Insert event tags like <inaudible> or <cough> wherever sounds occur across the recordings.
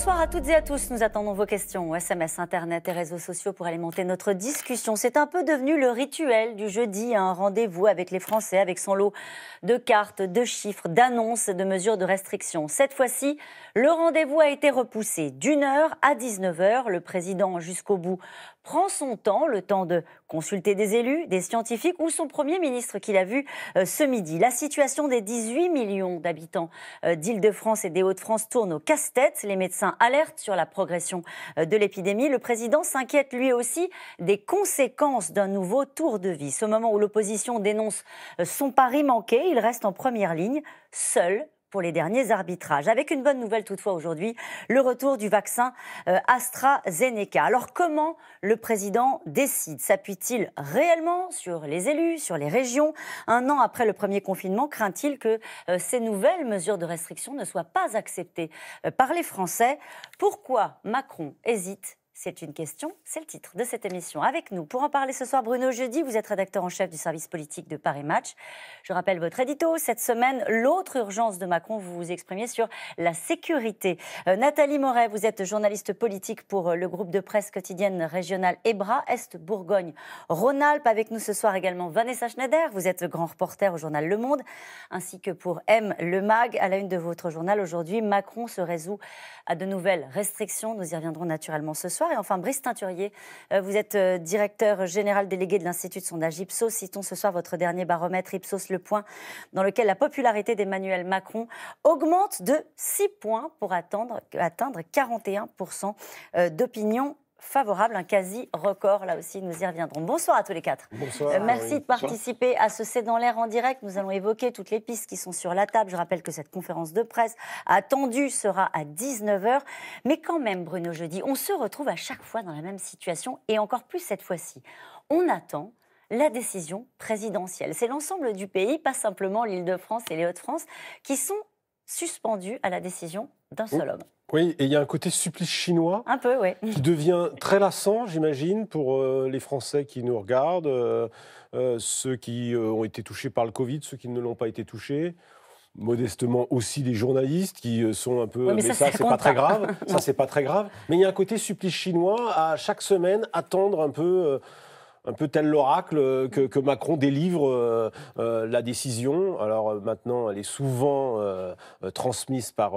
Bonsoir à toutes et à tous. Nous attendons vos questions, SMS, Internet et réseaux sociaux pour alimenter notre discussion. C'est un peu devenu le rituel du jeudi, hein, un rendez-vous avec les Français, avec son lot de cartes, de chiffres, d'annonces, de mesures de restriction. Cette fois-ci, le rendez-vous a été repoussé d'une heure à 19h. Le président, jusqu'au bout, prend son temps, le temps de consulter des élus, des scientifiques ou son Premier ministre qu'il a vu euh, ce midi. La situation des 18 millions d'habitants euh, d'Île-de-France et des Hauts-de-France tourne au casse-tête. Les médecins alertent sur la progression euh, de l'épidémie. Le président s'inquiète lui aussi des conséquences d'un nouveau tour de vis. Au moment où l'opposition dénonce son pari manqué, il reste en première ligne, seul pour les derniers arbitrages. Avec une bonne nouvelle toutefois aujourd'hui, le retour du vaccin euh, AstraZeneca. Alors comment le président décide S'appuie-t-il réellement sur les élus, sur les régions Un an après le premier confinement, craint-il que euh, ces nouvelles mesures de restriction ne soient pas acceptées euh, par les Français Pourquoi Macron hésite c'est une question, c'est le titre de cette émission. Avec nous, pour en parler ce soir, Bruno Jeudi, vous êtes rédacteur en chef du service politique de Paris Match. Je rappelle votre édito. Cette semaine, l'autre urgence de Macron, vous vous exprimiez sur la sécurité. Euh, Nathalie Moret, vous êtes journaliste politique pour euh, le groupe de presse quotidienne régionale EBRA, Est-Bourgogne-Rhône-Alpes. Avec nous ce soir également Vanessa Schneider, vous êtes grand reporter au journal Le Monde, ainsi que pour M. Le Mag. À la une de votre journal aujourd'hui, Macron se résout à de nouvelles restrictions. Nous y reviendrons naturellement ce soir. Et enfin, Brice Teinturier, euh, vous êtes euh, directeur général délégué de l'Institut de sondage Ipsos. Citons ce soir votre dernier baromètre Ipsos Le Point, dans lequel la popularité d'Emmanuel Macron augmente de 6 points pour atteindre, atteindre 41% euh, d'opinion favorable, un quasi record là aussi, nous y reviendrons. Bonsoir à tous les quatre. Euh, merci de participer à ce C'est dans l'air en direct. Nous allons évoquer toutes les pistes qui sont sur la table. Je rappelle que cette conférence de presse attendue sera à 19h. Mais quand même, Bruno, jeudi, on se retrouve à chaque fois dans la même situation et encore plus cette fois-ci. On attend la décision présidentielle. C'est l'ensemble du pays, pas simplement l'Île-de-France et les Hauts-de-France, qui sont suspendus à la décision d'un seul homme. Oui, et il y a un côté supplice chinois. Un peu, oui. Qui devient très lassant, j'imagine, pour euh, les Français qui nous regardent, euh, euh, ceux qui ont été touchés par le Covid, ceux qui ne l'ont pas été touchés. Modestement aussi les journalistes qui sont un peu. mais, ça, c'est pas très grave. ça, c'est pas très grave. Mais il y a un côté supplice chinois à chaque semaine attendre un peu un peu tel l'oracle euh, que, Macron délivre euh, euh, la décision. Alors maintenant, elle est souvent transmise par,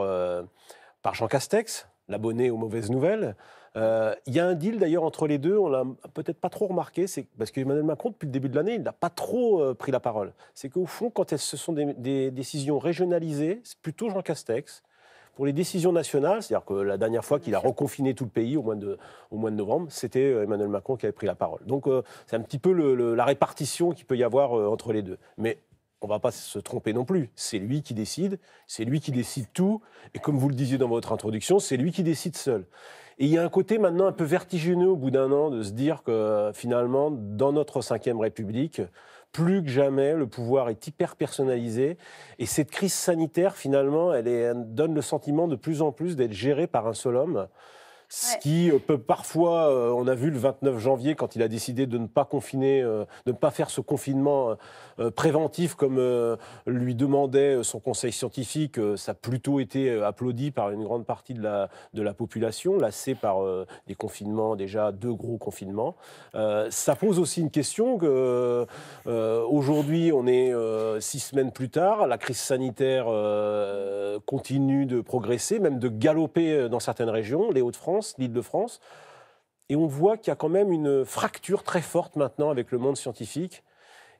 par Jean Castex, l'abonné aux mauvaises nouvelles. Il y a un deal d'ailleurs entre les deux, on l'a peut-être pas trop remarqué, c'est parce que Emmanuel Macron, depuis le début de l'année, il n'a pas trop pris la parole. C'est qu'au fond, quand ce sont des décisions régionalisées, c'est plutôt Jean Castex pour les décisions nationales, c'est-à-dire que la dernière fois qu'il a reconfiné tout le pays au mois de, au mois de novembre, c'était euh, Emmanuel Macron qui avait pris la parole. Donc euh, c'est un petit peu la répartition qu'il peut y avoir euh, entre les deux. Mais on ne va pas se tromper non plus. C'est lui qui décide, c'est lui qui décide tout. Et comme vous le disiez dans votre introduction, c'est lui qui décide seul. Et il y a un côté maintenant un peu vertigineux au bout d'un an de se dire que finalement, dans notre Ve République, plus que jamais, le pouvoir est hyper personnalisé. Et cette crise sanitaire, finalement, elle, donne le sentiment de plus en plus d'être gérée par un seul homme ce qui euh, peut parfois, euh, on a vu le 29 janvier quand il a décidé de ne pas confiner, euh, de ne pas faire ce confinement préventif comme lui demandait son conseil scientifique, ça a plutôt été applaudi par une grande partie de la, de la population, lassée par des confinements, déjà deux gros confinements. ça pose aussi une question que aujourd'hui, on est six semaines plus tard, la crise sanitaire continue de progresser, même de galoper dans certaines régions, les Hauts-de-France l'Île-de-France. Et on voit qu'il y a quand même une fracture très forte maintenant avec le monde scientifique.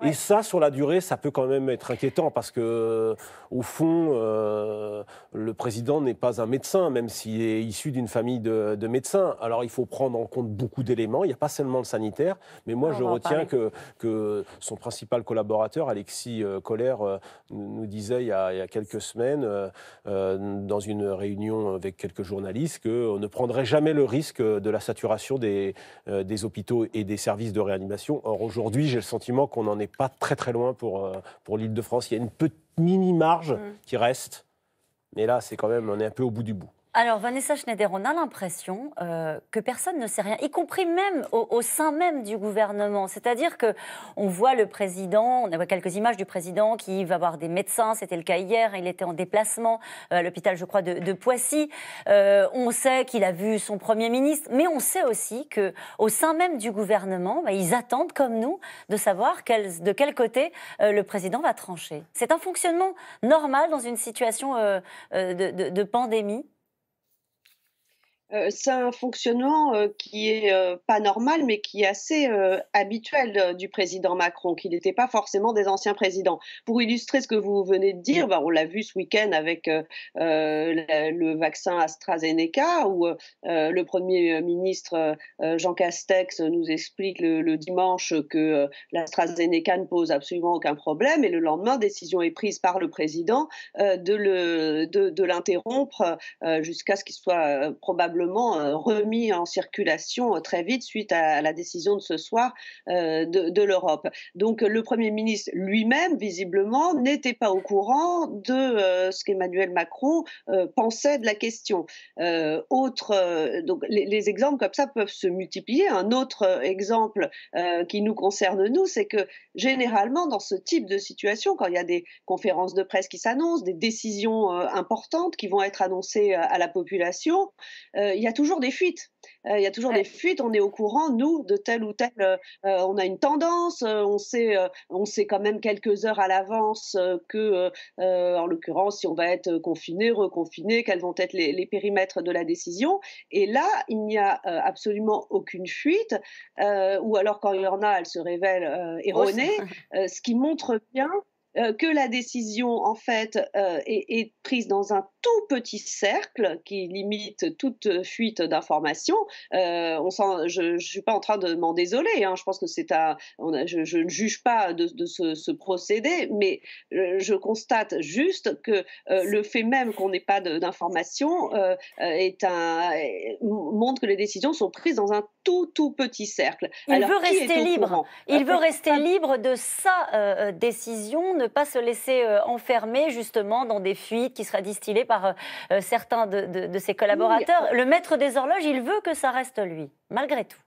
Et ça, sur la durée, ça peut quand même être inquiétant parce que, euh, au fond, euh, le président n'est pas un médecin, même s'il est issu d'une famille de, médecins. Alors, il faut prendre en compte beaucoup d'éléments. Il n'y a pas seulement le sanitaire, mais moi, je retiens que, que, son principal collaborateur, Alexis euh, Colère, nous disait il y a, quelques semaines, dans une réunion avec quelques journalistes, qu'on ne prendrait jamais le risque de la saturation des, des hôpitaux et des services de réanimation. Or, aujourd'hui, j'ai le sentiment qu'on en est n'est pas très très loin pour, euh, pour l'île de France. Il y a une petite mini marge mm. qui reste. Mais là, c'est quand même, on est un peu au bout du bout. Alors, Vanessa Schneider, on a l'impression euh, que personne ne sait rien, y compris même au, sein même du gouvernement. C'est-à-dire que on voit le président, on a quelques images du président qui va voir des médecins, c'était le cas hier, il était en déplacement euh, à l'hôpital, je crois, de, Poissy. Euh, on sait qu'il a vu son Premier ministre, mais on sait aussi que au sein même du gouvernement, bah, ils attendent, comme nous, de savoir de quel côté le président va trancher. C'est un fonctionnement normal dans une situation de pandémie euh, c'est un fonctionnement euh, qui est euh, pas normal, mais qui est assez habituel du président Macron, qui n'était pas forcément des anciens présidents. Pour illustrer ce que vous venez de dire, bah, on l'a vu ce week-end avec le vaccin AstraZeneca, où le Premier ministre Jean Castex nous explique le, dimanche que l'AstraZeneca ne pose absolument aucun problème, et le lendemain, décision est prise par le président de l'interrompre de, jusqu'à ce qu'il soit probablement euh, remis en circulation euh, très vite suite à la décision de ce soir euh, de, l'Europe. Donc le Premier ministre lui-même, visiblement, n'était pas au courant de ce qu'Emmanuel Macron pensait de la question. autre, donc les, exemples comme ça peuvent se multiplier. Un autre exemple qui nous concerne, nous, c'est que généralement, dans ce type de situation, quand il y a des conférences de presse qui s'annoncent, des décisions importantes qui vont être annoncées à la population, euh, il y a toujours des fuites. Euh, il y a toujours des fuites. On est au courant, nous, de telle ou telle. Euh, on a une tendance. on sait, on sait quand même quelques heures à l'avance que, en l'occurrence, si on va être confiné, reconfiné, quels vont être les, les, périmètres de la décision. Et là, il n'y a absolument aucune fuite. ou alors, quand il y en a, elle se révèle erronée. <laughs> ce qui montre bien euh, que la décision, en fait, euh, est, prise dans un tout petit cercle qui limite toute fuite d'informations. Euh, je ne suis pas en train de m'en désoler. Hein. je pense que c'est un. je, ne juge pas de, ce, procédé, mais je constate juste que le fait même qu'on n'ait pas d'informations montre que les décisions sont prises dans un tout tout petit cercle. Il veut rester libre. Il veut rester libre de sa décision ne pas se laisser euh, enfermer justement dans des fuites qui seraient distillées par euh, certains de, ses collaborateurs. Le maître des horloges, il veut que ça reste lui, malgré tout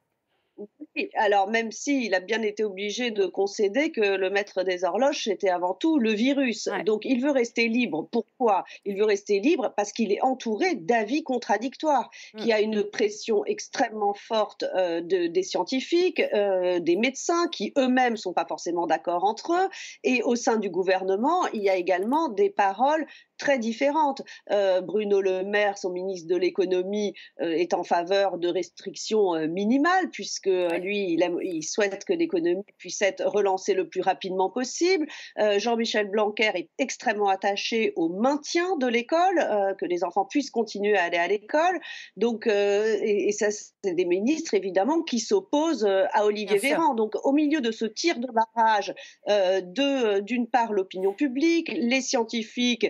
alors même s'il a bien été obligé de concéder que le maître des horloges, était avant tout le virus. Donc il veut rester libre. Pourquoi Il veut rester libre parce qu'il est entouré d'avis contradictoires, mm. qui a une pression extrêmement forte euh, des scientifiques, euh, des médecins qui eux-mêmes ne sont pas forcément d'accord entre eux. Et au sein du gouvernement, il y a également des paroles très différentes. Euh, Bruno Le Maire, son ministre de l'économie, euh, est en faveur de restrictions euh, minimales, puisque lui, il, il, souhaite que l'économie puisse être relancée le plus rapidement possible. Jean-Michel Blanquer est extrêmement attaché au maintien de l'école, que les enfants puissent continuer à aller à l'école. Donc, et, ça, c'est des ministres, évidemment, qui s'opposent à Olivier Véran. Donc, au milieu de ce tir de barrage, de, d'une part l'opinion publique, les scientifiques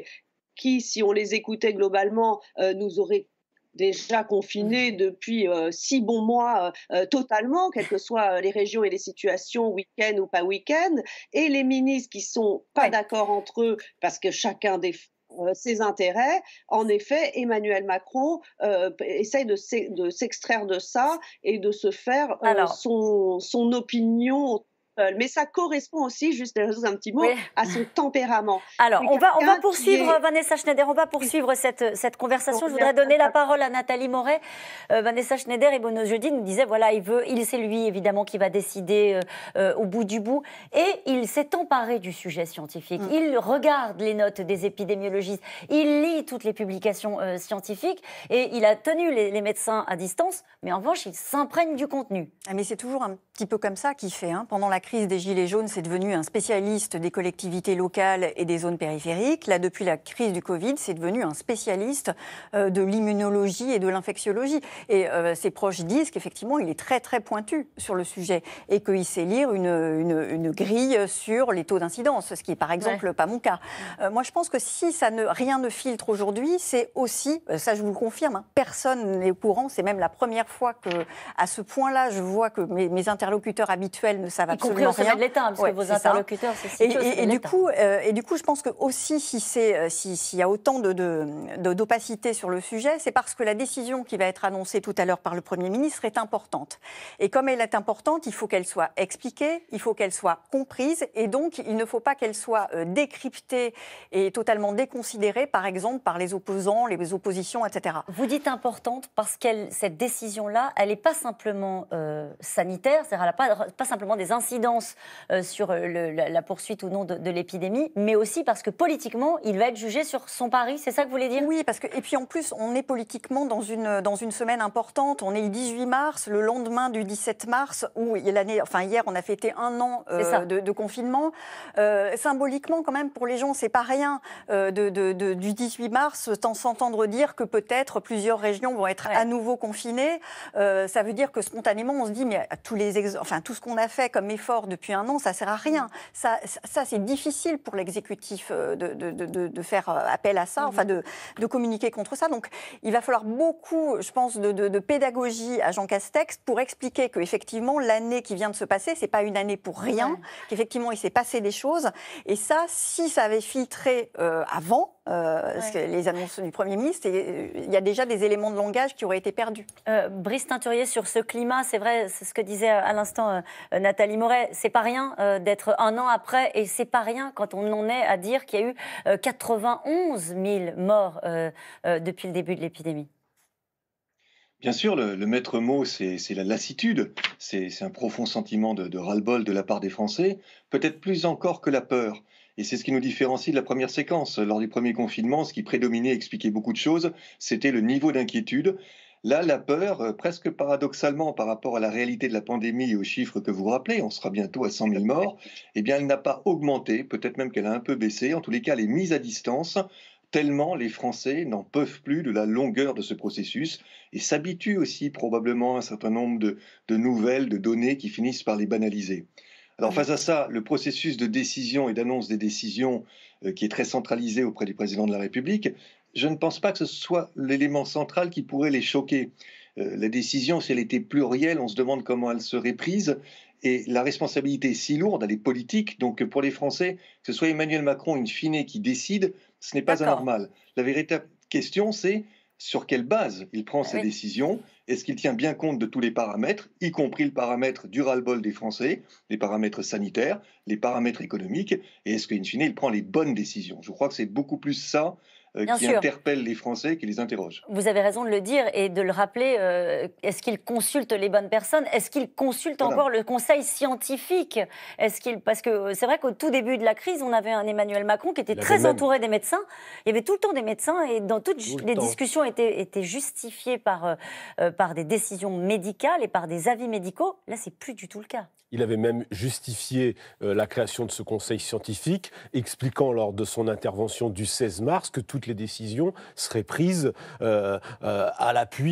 qui, si on les écoutait globalement, euh, nous auraient déjà confinés depuis euh, six bons mois euh, totalement, quelles que soient les régions et les situations, week-end ou pas week-end, et les ministres qui sont pas d'accord entre eux parce que chacun défend ses intérêts. En effet, Emmanuel Macron essaye de s'extraire de, ça et de se faire son, son opinion euh, mais ça correspond aussi, juste un petit mot, à son tempérament. <laughs> Alors, on va, on va poursuivre, Vanessa Schneider, on va poursuivre cette, cette conversation. Je voudrais donner la parole à Nathalie Moret. Euh, Vanessa Schneider et Bono Jeudi nous disaient, voilà, il veut, il c'est lui évidemment qui va décider euh, au bout du bout. Et il s'est emparé du sujet scientifique. Mm. Il regarde les notes des épidémiologistes. Il lit toutes les publications scientifiques. Et il a tenu les, médecins à distance. Mais en revanche, il s'imprègne du contenu. Ah, mais c'est toujours un petit peu comme ça qu'il fait. Hein, pendant la crise des Gilets jaunes, c'est devenu un spécialiste des collectivités locales et des zones périphériques. Là, depuis la crise du Covid, c'est devenu un spécialiste euh, de l'immunologie et de l'infectiologie. Et euh, ses proches disent qu'effectivement, il est très, très pointu sur le sujet et qu'il sait lire une, grille sur les taux d'incidence, ce qui est par exemple pas mon cas. Euh, moi, je pense que si ça ne, rien ne filtre aujourd'hui, c'est aussi, ça je vous le confirme, hein, personne n'est au courant, c'est même la première fois que, à ce point-là, je vois que mes, interlocuteurs habituels ne savent absolument absolument de l'État, parce que vos interlocuteurs c'est et, du coup, euh, et du coup, je pense que aussi, si c'est euh, s'il y a autant d'opacité de, de, sur le sujet, c'est parce que la décision qui va être annoncée tout à l'heure par le Premier ministre est importante. Et comme elle est importante, il faut qu'elle soit expliquée, il faut qu'elle soit comprise, et donc il ne faut pas qu'elle soit euh, décryptée et totalement déconsidérée, par exemple, par les opposants, les oppositions, etc. Vous dites importante parce que cette décision-là, elle n'est pas simplement sanitaire, c'est-à-dire n'a pas, pas simplement des incidents euh, sur euh, la, poursuite ou non de, l'épidémie, mais aussi parce que politiquement, il va être jugé sur son pari. C'est ça que vous voulez dire Oui, parce que et puis en plus, on est politiquement dans une dans une semaine importante. On est le 18 mars, le lendemain du 17 mars, où l'année, enfin hier, on a fêté un an euh, de, confinement. symboliquement, quand même, pour les gens, c'est pas rien du 18 mars, tant s'entendre dire que peut-être plusieurs régions vont être à nouveau confinées. ça veut dire que spontanément, on se dit mais tous les, enfin tout ce qu'on a fait comme effort depuis un an, ça sert à rien. Ça, ça c'est difficile pour l'exécutif euh, de, faire euh, appel à ça, mm-hmm. enfin de, communiquer contre ça. Donc, il va falloir beaucoup, je pense, de, pédagogie à Jean Castex pour expliquer que effectivement l'année qui vient de se passer, c'est pas une année pour rien, qu'effectivement il s'est passé des choses. Et ça, si ça avait filtré euh, avant, les annonces du Premier ministre, il y a déjà des éléments de langage qui auraient été perdus. Brice Teinturier, sur ce climat, c'est vrai, c'est ce que disait à l'instant Nathalie Morel, c'est pas rien euh, d'être un an après, et c'est pas rien quand on en est à dire qu'il y a eu 91 euh, 000 morts euh, depuis le début de l'épidémie. Bien sûr, le, maître mot, c'est la lassitude, c'est un profond sentiment de, de ras-le-bol de la part des Français, peut-être plus encore que la peur. Et c'est ce qui nous différencie de la première séquence. Lors du premier confinement, ce qui prédominait et expliquait beaucoup de choses, c'était le niveau d'inquiétude. Là, la peur, euh, presque paradoxalement par rapport à la réalité de la pandémie et aux chiffres que vous rappelez, on sera bientôt à 100 000 morts, eh bien, elle n'a pas augmenté, peut-être même qu'elle a un peu baissé. En tous les cas, les mises à distance tellement les Français n'en peuvent plus de la longueur de ce processus et s'habituent aussi probablement à un certain nombre de, nouvelles, de données qui finissent par les banaliser. Alors face à ça, le processus de décision et d'annonce des décisions euh, qui est très centralisé auprès du président de la République je ne pense pas que ce soit l'élément central qui pourrait les choquer. Euh, la décision, si elle était plurielle, on se demande comment elle serait prise. Et la responsabilité est si lourde, elle est politique. Donc pour les Français, que ce soit Emmanuel Macron, une fine, qui décide, ce n'est pas anormal. La véritable question, c'est sur quelle base il prend ah sa décision Est-ce qu'il tient bien compte de tous les paramètres, y compris le paramètre du ras-le-bol des Français, les paramètres sanitaires, les paramètres économiques Et est-ce qu'une fine, il prend les bonnes décisions Je crois que c'est beaucoup plus ça euh, qui interpelle les Français, qui les interrogent. Vous avez raison de le dire et de le rappeler. Euh, est-ce qu'ils consultent les bonnes personnes Est-ce qu'ils consultent encore le Conseil scientifique Est-ce qu'ils parce que euh, c'est vrai qu'au tout début de la crise, on avait un Emmanuel Macron qui était très entouré des médecins. Il y avait tout le temps des médecins et dans toutes les discussions étaient, étaient, justifiées par par des décisions médicales et par des avis médicaux. Là, c'est plus du tout le cas. Il avait même justifié euh, la création de ce conseil scientifique, expliquant lors de son intervention du 16 mars que toutes les décisions seraient prises euh, euh, à l'appui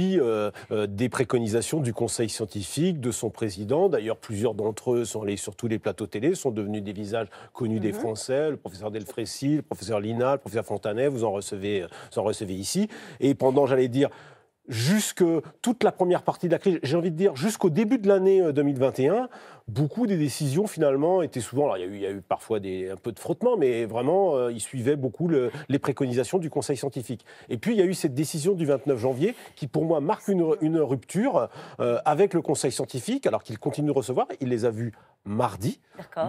des préconisations du conseil scientifique, de son président. D'ailleurs, plusieurs d'entre eux sont allés sur tous les plateaux télé, sont devenus des visages connus des mhm. Français, le professeur Delfrécy, le professeur Lina, le professeur Fontanet, vous en recevez, vous en recevez ici. Et pendant, j'allais dire, jusque toute la première partie de la crise, j'ai envie de dire jusqu'au début de l'année 2021, beaucoup des décisions finalement étaient souvent, alors il y a eu, il eu parfois des, un peu de frottement, mais vraiment, euh, ils suivaient beaucoup les préconisations du Conseil scientifique. Et puis il y a eu cette décision du 29 janvier qui pour moi marque une, rupture euh, avec le Conseil scientifique, alors qu'il continue de recevoir, il les a vus mardi.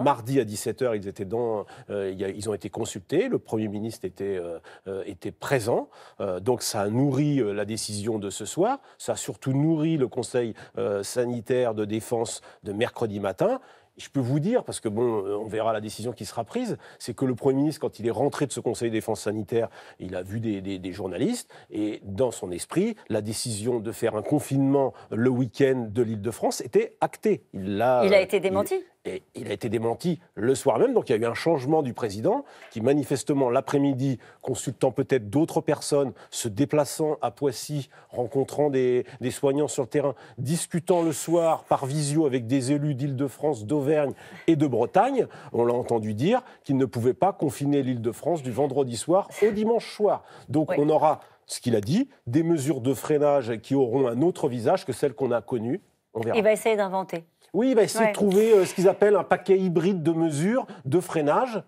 Mardi à 17h, ils, étaient dans, euh, ils ont été consultés, le Premier ministre était, était présent, donc ça a nourri la décision de ce soir, ça a surtout nourri le Conseil sanitaire de défense de mercredi matin matin, je peux vous dire, parce que bon, euh, on verra la décision qui sera prise, c'est que le Premier ministre, quand il est rentré de ce Conseil de défense sanitaire, il a vu des, journalistes, et dans son esprit, la décision de faire un confinement le week-end de l'Île-de-France était actée. Il il a été démenti. Euh, il a été démenti le soir même. Donc il y a eu un changement du président qui, manifestement, l'après-midi, consultant peut-être d'autres personnes, se déplaçant à Poissy, rencontrant des, soignants sur le terrain, discutant le soir par visio avec des élus d'Île-de-France, d'Auvergne et de Bretagne, on l'a entendu dire qu'il ne pouvait pas confiner l'Île-de-France du vendredi soir au dimanche soir. Donc on aura ce qu'il a dit, des mesures de freinage qui auront un autre visage que celle qu'on a connue. On verra. Il va essayer d'inventer. Oui, essayer de trouver euh, ce qu'ils appellent un paquet hybride de mesures, de freinage.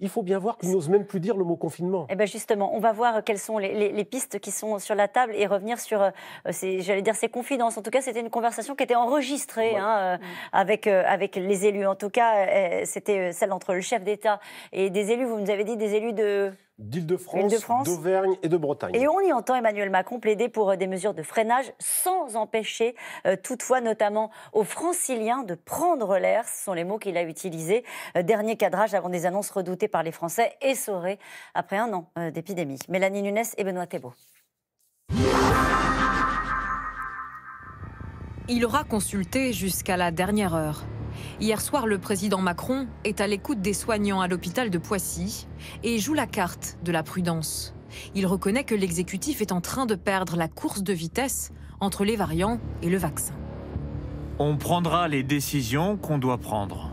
Il faut bien voir qu'ils n'osent même plus dire le mot confinement. Eh ben justement, on va voir quelles sont les, pistes qui sont sur la table et revenir sur, euh, ces, j'allais dire, ces confidences. En tout cas, c'était une conversation qui était enregistrée hein, euh, mm. avec, avec les élus. En tout cas, c'était celle entre le chef d'État et des élus. Vous nous avez dit des élus de d'Île-de-France, d'Auvergne et de Bretagne. Et on y entend Emmanuel Macron plaider pour euh, des mesures de freinage sans empêcher euh, toutefois notamment aux franciliens de prendre l'air. Ce sont les mots qu'il a utilisés. Euh, dernier cadrage avant des annonces redoutées par les Français et saurées après un an d'épidémie. Mélanie Nunes et Benoît Thébault. Il aura consulté jusqu'à la dernière heure. Hier soir, le président Macron est à l'écoute des soignants à l'hôpital de Poissy et joue la carte de la prudence. Il reconnaît que l'exécutif est en train de perdre la course de vitesse entre les variants et le vaccin. On prendra les décisions qu'on doit prendre.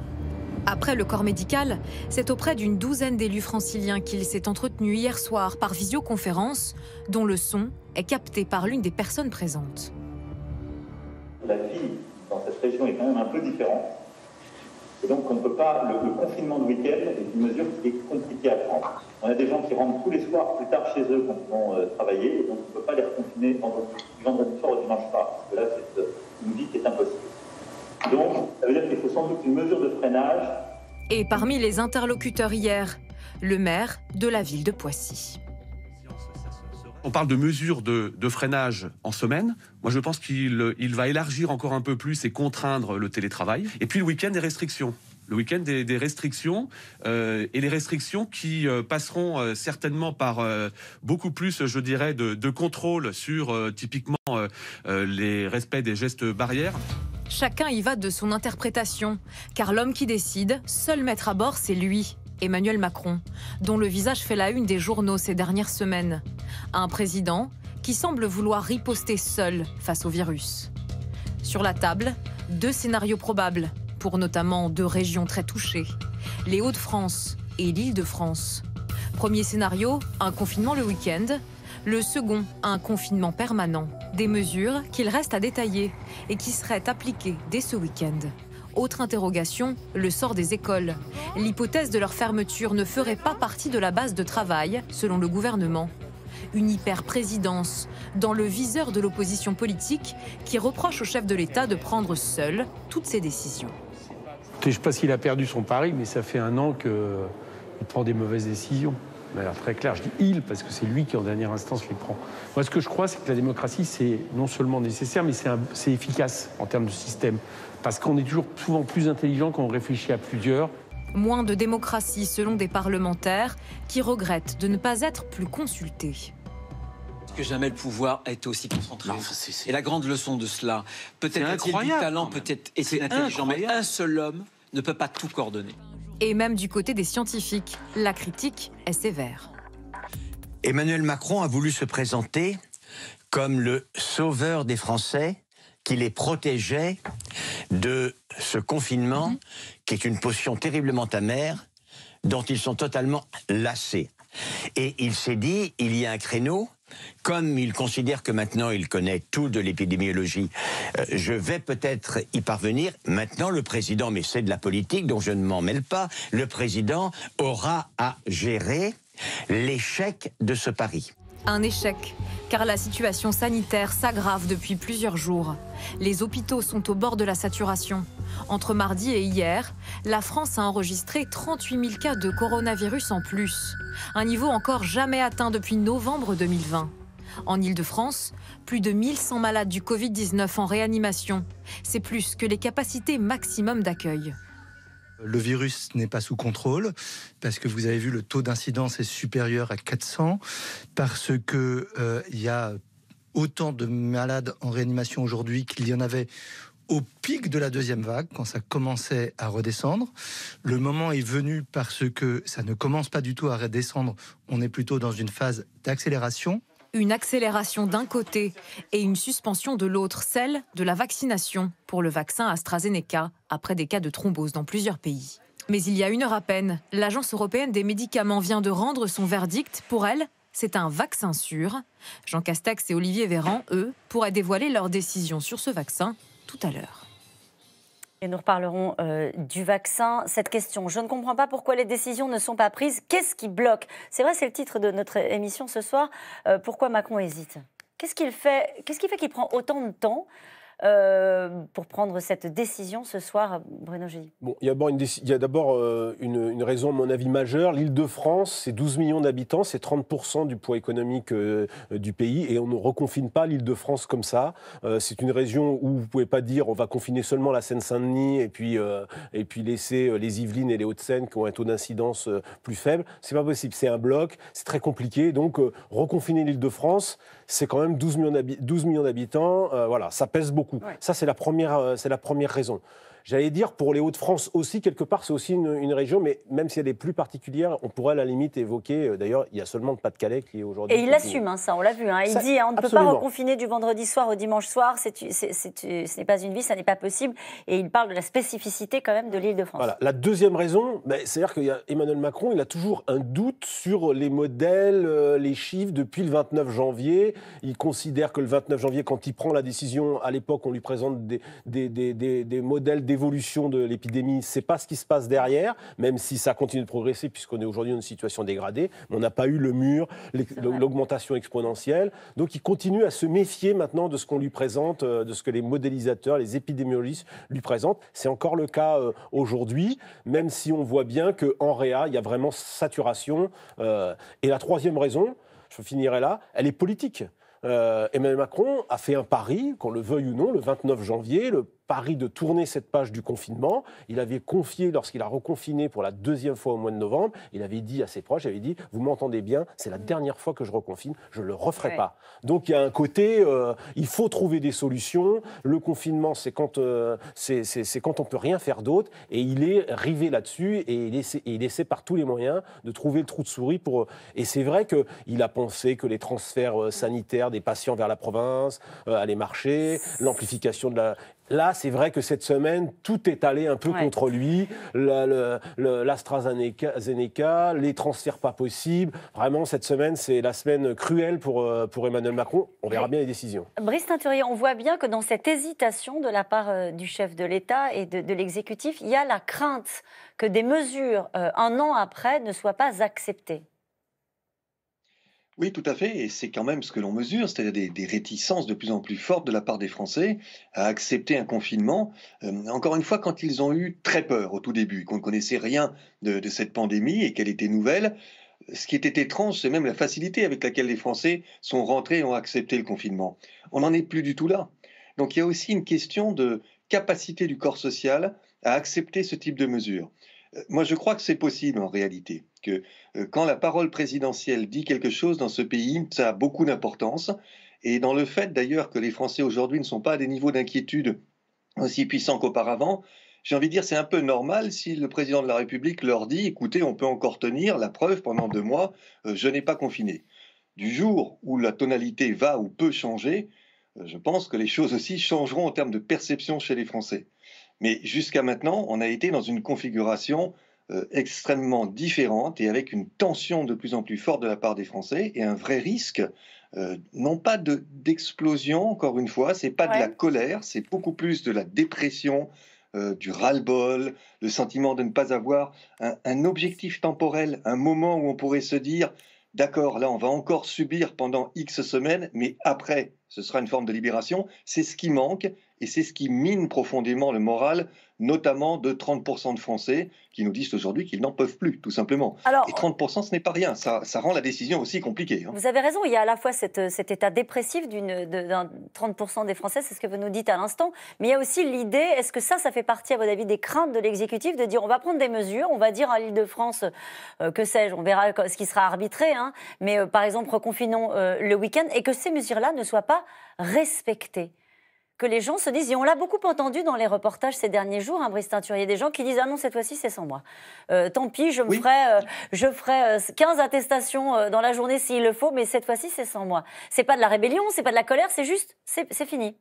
Après le corps médical, c'est auprès d'une douzaine d'élus franciliens qu'il s'est entretenu hier soir par visioconférence, dont le son est capté par l'une des personnes présentes. La vie dans cette région est quand même un peu différente. Et donc, on ne peut pas. Le, confinement de week-end est une mesure qui est compliquée à prendre. On a des gens qui rentrent tous les soirs plus tard chez eux quand ils vont euh, travailler, et donc on ne peut pas les reconfiner vendredi soir au dimanche soir, parce que là, c'est euh, une vie qui est impossible. Donc, ça veut dire qu'il faut sans doute une mesure de freinage. Et parmi les interlocuteurs hier, le maire de la ville de Poissy. On parle de mesures de, freinage en semaine. Moi, je pense qu'il va élargir encore un peu plus et contraindre le télétravail. Et puis le week-end, des restrictions. Le week-end des, restrictions euh, et les restrictions qui euh, passeront euh, certainement par beaucoup plus, je dirais, de, de contrôle sur typiquement les respects des gestes barrières. Chacun y va de son interprétation, car l'homme qui décide, seul maître à bord, c'est lui. Emmanuel Macron, dont le visage fait la une des journaux ces dernières semaines. Un président qui semble vouloir riposter seul face au virus. Sur la table, deux scénarios probables, pour notamment deux régions très touchées, les Hauts-de-France et l'Île-de-France. Premier scénario, un confinement le week-end. Le second, un confinement permanent. Des mesures qu'il reste à détailler et qui seraient appliquées dès ce week-end. Autre interrogation, le sort des écoles. L'hypothèse de leur fermeture ne ferait pas partie de la base de travail, selon le gouvernement. Une hyper-présidence, dans le viseur de l'opposition politique, qui reproche au chef de l'État de prendre seul toutes ses décisions. Je ne sais pas s'il a perdu son pari, mais ça fait un an qu'il prend des mauvaises décisions. Alors, très clair, je dis il parce que c'est lui qui en dernière instance les prend. Moi ce que je crois c'est que la démocratie c'est non seulement nécessaire mais c'est efficace en termes de système parce qu'on est toujours souvent plus intelligent quand on réfléchit à plusieurs. Moins de démocratie selon des parlementaires qui regrettent de ne pas être plus consultés que jamais le pouvoir est aussi concentré. Et la grande leçon de cela, peut-être un talent, peut-être et c'est intelligent, mais un seul homme ne peut pas tout coordonner. Et même du côté des scientifiques, la critique est sévère. Emmanuel Macron a voulu se présenter comme le sauveur des Français qui les protégeait de ce confinement, mhm. qui est une potion terriblement amère, dont ils sont totalement lassés. Et il s'est dit, il y a un créneau, comme il considère que maintenant il connaît tout de l'épidémiologie, euh, je vais peut-être y parvenir. Maintenant, le président, mais c'est de la politique, dont je ne m'en mêle pas, le président aura à gérer l'échec de ce pari. Un échec, car la situation sanitaire s'aggrave depuis plusieurs jours. Les hôpitaux sont au bord de la saturation. Entre mardi et hier, la France a enregistré 38 000 cas de coronavirus en plus, un niveau encore jamais atteint depuis novembre 2020. En Ile-de-France, plus de 1100 malades du Covid-19 en réanimation. C'est plus que les capacités maximum d'accueil. Le virus n'est pas sous contrôle parce que vous avez vu le taux d'incidence est supérieur à 400 parce que euh, il y a autant de malades en réanimation aujourd'hui qu'il y en avait au pic de la deuxième vague, quand ça commençait à redescendre. Le moment est venu parce que ça ne commence pas du tout à redescendre, on est plutôt dans une phase d'accélération une accélération d'un côté et une suspension de l'autre, celle de la vaccination pour le vaccin AstraZeneca, après des cas de thrombose dans plusieurs pays. Mais il y a une heure à peine, l'Agence européenne des médicaments vient de rendre son verdict. Pour elle, c'est un vaccin sûr. Jean Castex et Olivier Véran, eux, pourraient dévoiler leur décision sur ce vaccin tout à l'heure. Et nous reparlerons euh, du vaccin. Cette question, je ne comprends pas pourquoi les décisions ne sont pas prises. Qu'est-ce qui bloque C'est vrai, c'est le titre de notre émission ce soir. Euh, pourquoi Macron hésite Qu'est-ce qu'il fait Qu'est-ce qui fait qu'il prend autant de temps euh, pour prendre cette décision ce soir, Bruno Gilles bon, Il y a d'abord une, euh, raison, à mon avis, majeure. L'île de France, c'est 12 millions d'habitants, c'est 30% du poids économique euh, du pays et on ne reconfine pas l'île de France comme ça. c'est une région où vous ne pouvez pas dire on va confiner seulement la Seine-Saint-Denis et, puis laisser les Yvelines et les Hauts-de-Seine qui ont un taux d'incidence plus faible. C'est pas possible, c'est un bloc, c'est très compliqué. Donc reconfiner l'île de France, c'est quand même 12 millions d'habitants. voilà, ça pèse beaucoup ça, c'est la, euh, c'est la première raison. J'allais dire, pour les Hauts-de-France aussi, quelque part, c'est aussi une, région, mais même si elle est plus particulière, on pourrait à la limite évoquer, euh, d'ailleurs, il y a seulement Pas-de-Calais qui est aujourd'hui... Et il assume hein, ça, on l'a vu. Hein. Il dit, hein, on ne peut pas reconfiner du vendredi soir au dimanche soir, c'est ce n'est pas une vie, ça n'est pas possible. Et il parle de la spécificité quand même de l'île de France. La deuxième raison, ben, c'est-à-dire qu'Emmanuel Macron, il a toujours un doute sur les modèles, euh, les chiffres depuis le 29 janvier. Il considère que le 29 janvier, quand il prend la décision, à l'époque, on lui présente des, des, des, des modèles l'évolution de l'épidémie, c'est pas ce qui se passe derrière, même si ça continue de progresser puisqu'on est aujourd'hui dans une situation dégradée. on n'a pas eu le mur, l'augmentation exponentielle. Donc il continue à se méfier maintenant de ce qu'on lui présente, euh, de ce que les modélisateurs, les épidémiologistes lui présentent. C'est encore le cas euh, aujourd'hui, même si on voit bien qu'en réa, il y a vraiment saturation. Euh, et la troisième raison, je finirai là, elle est politique. Emmanuel Macron a fait un pari, qu'on le veuille ou non, le 29 janvier, le Paris de tourner cette page du confinement. Il avait confié, lorsqu'il a reconfiné pour la deuxième fois au mois de novembre, il avait dit à ses proches, il avait dit, vous m'entendez bien, c'est la dernière fois que je reconfine, je ne le referai pas. Donc il y a un côté, euh, il faut trouver des solutions. Le confinement, c'est quand, euh, c'est, quand on peut rien faire d'autre. Et il est rivé là-dessus et il essaie, par tous les moyens de trouver le trou de souris pour... Euh, et c'est vrai qu'il a pensé que les transferts euh, sanitaires des patients vers la province allaient marcher, l'amplification de la Là, c'est vrai que cette semaine, tout est allé un peu contre lui. L'AstraZeneca, les transferts pas possibles. Vraiment, cette semaine, c'est la semaine cruelle pour, euh, pour Emmanuel Macron. On verra bien les décisions. Brice Tinturier, on voit bien que dans cette hésitation de la part euh, du chef de l'État et de, l'exécutif, il y a la crainte que des mesures, euh, un an après, ne soient pas acceptées. Oui, tout à fait, et c'est quand même ce que l'on mesure, c'est-à-dire des, réticences de plus en plus fortes de la part des Français à accepter un confinement. Euh, encore une fois, quand ils ont eu très peur au tout début, qu'on ne connaissait rien de, de cette pandémie et qu'elle était nouvelle, ce qui était étrange, c'est même la facilité avec laquelle les Français sont rentrés et ont accepté le confinement. On n'en est plus du tout là. Donc il y a aussi une question de capacité du corps social à accepter ce type de mesures. Moi, je crois que c'est possible en réalité, que euh, quand la parole présidentielle dit quelque chose dans ce pays, ça a beaucoup d'importance. Et dans le fait d'ailleurs que les Français aujourd'hui ne sont pas à des niveaux d'inquiétude aussi puissants qu'auparavant, j'ai envie de dire c'est un peu normal si le président de la République leur dit écoutez, on peut encore tenir, la preuve, pendant deux mois, euh, je n'ai pas confiné. Du jour où la tonalité va ou peut changer, euh, je pense que les choses aussi changeront en termes de perception chez les Français. Mais jusqu'à maintenant, on a été dans une configuration euh, extrêmement différente et avec une tension de plus en plus forte de la part des Français et un vrai risque, euh, non pas d'explosion, encore une fois, c'est pas de la colère, c'est beaucoup plus de la dépression, euh, du ras-le-bol, le sentiment de ne pas avoir un, objectif temporel, un moment où on pourrait se dire, d'accord, là on va encore subir pendant X semaines, mais après, ce sera une forme de libération. C'est ce qui manque et c'est ce qui mine profondément le moral, notamment de 30% de Français qui nous disent aujourd'hui qu'ils n'en peuvent plus, tout simplement. et 30%, ce n'est pas rien, ça, rend la décision aussi compliquée. Hein. Vous avez raison, il y a à la fois euh, cet état dépressif d'un 30% des Français, c'est ce que vous nous dites à l'instant, mais il y a aussi l'idée, est-ce que ça, ça fait partie, à votre avis, des craintes de l'exécutif de dire on va prendre des mesures, on va dire à l'île de France, euh, que sais-je, on verra ce qui sera arbitré, hein, mais euh, par exemple, reconfinons le week-end, et que ces mesures-là ne soient pas respectées que les gens se disent, et on l'a beaucoup entendu dans les reportages ces derniers jours, hein, Brice Teinturier, des gens qui disent Ah non, cette fois-ci, c'est sans moi. Euh, tant pis, je me ferai, euh, je ferai 15 euh, attestations dans la journée s'il le faut, mais cette fois-ci, c'est sans moi. C'est pas de la rébellion, c'est pas de la colère, c'est juste, c'est fini.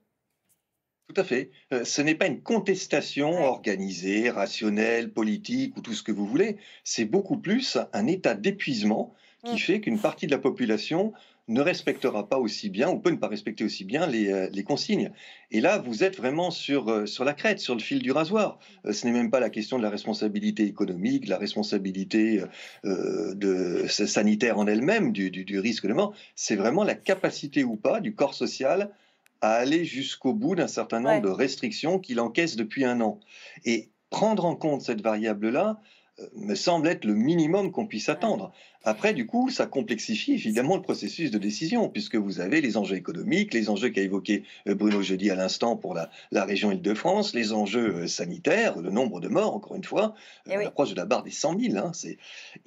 Tout à fait. ce n'est pas une contestation organisée, rationnelle, politique ou tout ce que vous voulez. C'est beaucoup plus un état d'épuisement Mmh. qui fait qu'une partie de la population ne respectera pas aussi bien ou peut ne pas respecter aussi bien les, euh, consignes. Et là, vous êtes vraiment sur, euh, sur la crête, sur le fil du rasoir. Mmh. Euh, ce n'est même pas la question de la responsabilité économique, de la responsabilité de, sanitaire en elle-même, du, du, risque de mort. C'est vraiment la capacité ou pas du corps social à aller jusqu'au bout d'un certain nombre de restrictions qu'il encaisse depuis un an. Et prendre en compte cette variable-là, me semble être le minimum qu'on puisse ah attendre. Après, du coup, ça complexifie évidemment le processus de décision, puisque vous avez les enjeux économiques, les enjeux qu'a évoqué euh, Bruno jeudi à l'instant pour la, région Île-de-France, les enjeux euh, sanitaires, le nombre de morts, encore une fois, la eh oui. de la barre des 100 000. Hein,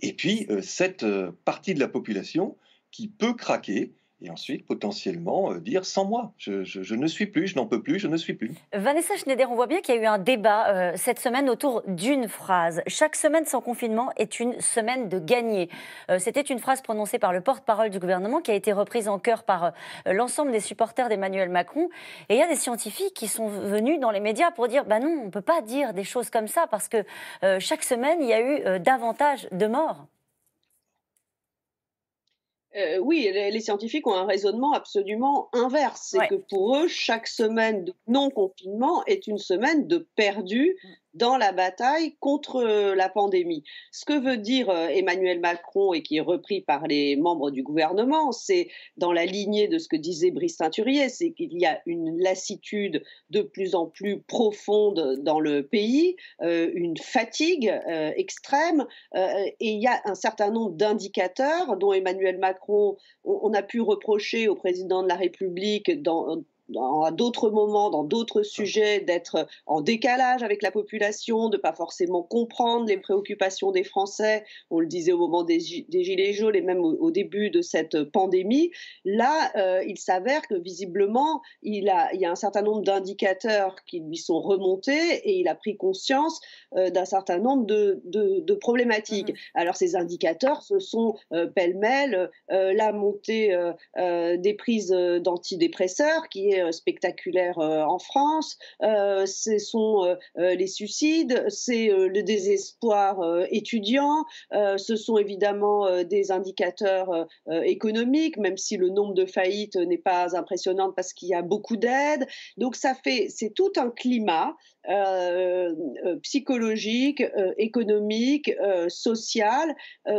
et puis, euh, cette partie de la population qui peut craquer, et ensuite potentiellement euh, dire sans moi, je, ne suis plus, je n'en peux plus, je ne suis plus. Vanessa Schneider, on voit bien qu'il y a eu un débat euh, cette semaine autour d'une phrase. Chaque semaine sans confinement est une semaine de gagner. Euh, c'était une phrase prononcée par le porte-parole du gouvernement qui a été reprise en chœur par l'ensemble des supporters d'Emmanuel Macron. Et il y a des scientifiques qui sont venus dans les médias pour dire, bah non, on ne peut pas dire des choses comme ça parce que chaque semaine, il y a eu davantage de morts. Euh, oui, les, scientifiques ont un raisonnement absolument inverse. C'est que pour eux, chaque semaine de non-confinement est une semaine de perdu mm dans la bataille contre euh, la pandémie. Ce que veut dire euh, Emmanuel Macron et qui est repris par les membres du gouvernement, c'est dans la lignée de ce que disait Brice Teinturier, c'est qu'il y a une lassitude de plus en plus profonde dans le pays, euh, une fatigue extrême, et il y a un certain nombre d'indicateurs dont Emmanuel Macron, on, a pu reprocher au président de la République dans, à d'autres moments, dans d'autres sujets, d'être en décalage avec la population, de ne pas forcément comprendre les préoccupations des Français. On le disait au moment des, Gilets jaunes et même au, début de cette pandémie. Là, euh, il s'avère que visiblement, il, a, il y a un certain nombre d'indicateurs qui lui sont remontés et il a pris conscience euh, d'un certain nombre de, problématiques. Mm-hmm. Alors ces indicateurs, ce sont euh, pêle-mêle la montée des prises d'antidépresseurs qui est spectaculaire spectaculaires euh, en France, euh, ce sont euh, les suicides, c'est le désespoir étudiant, ce sont évidemment des indicateurs économiques, même si le nombre de faillites n'est pas impressionnant parce qu'il y a beaucoup d'aides. Donc ça c'est tout un climat euh, euh, psychologique, euh, économique, social,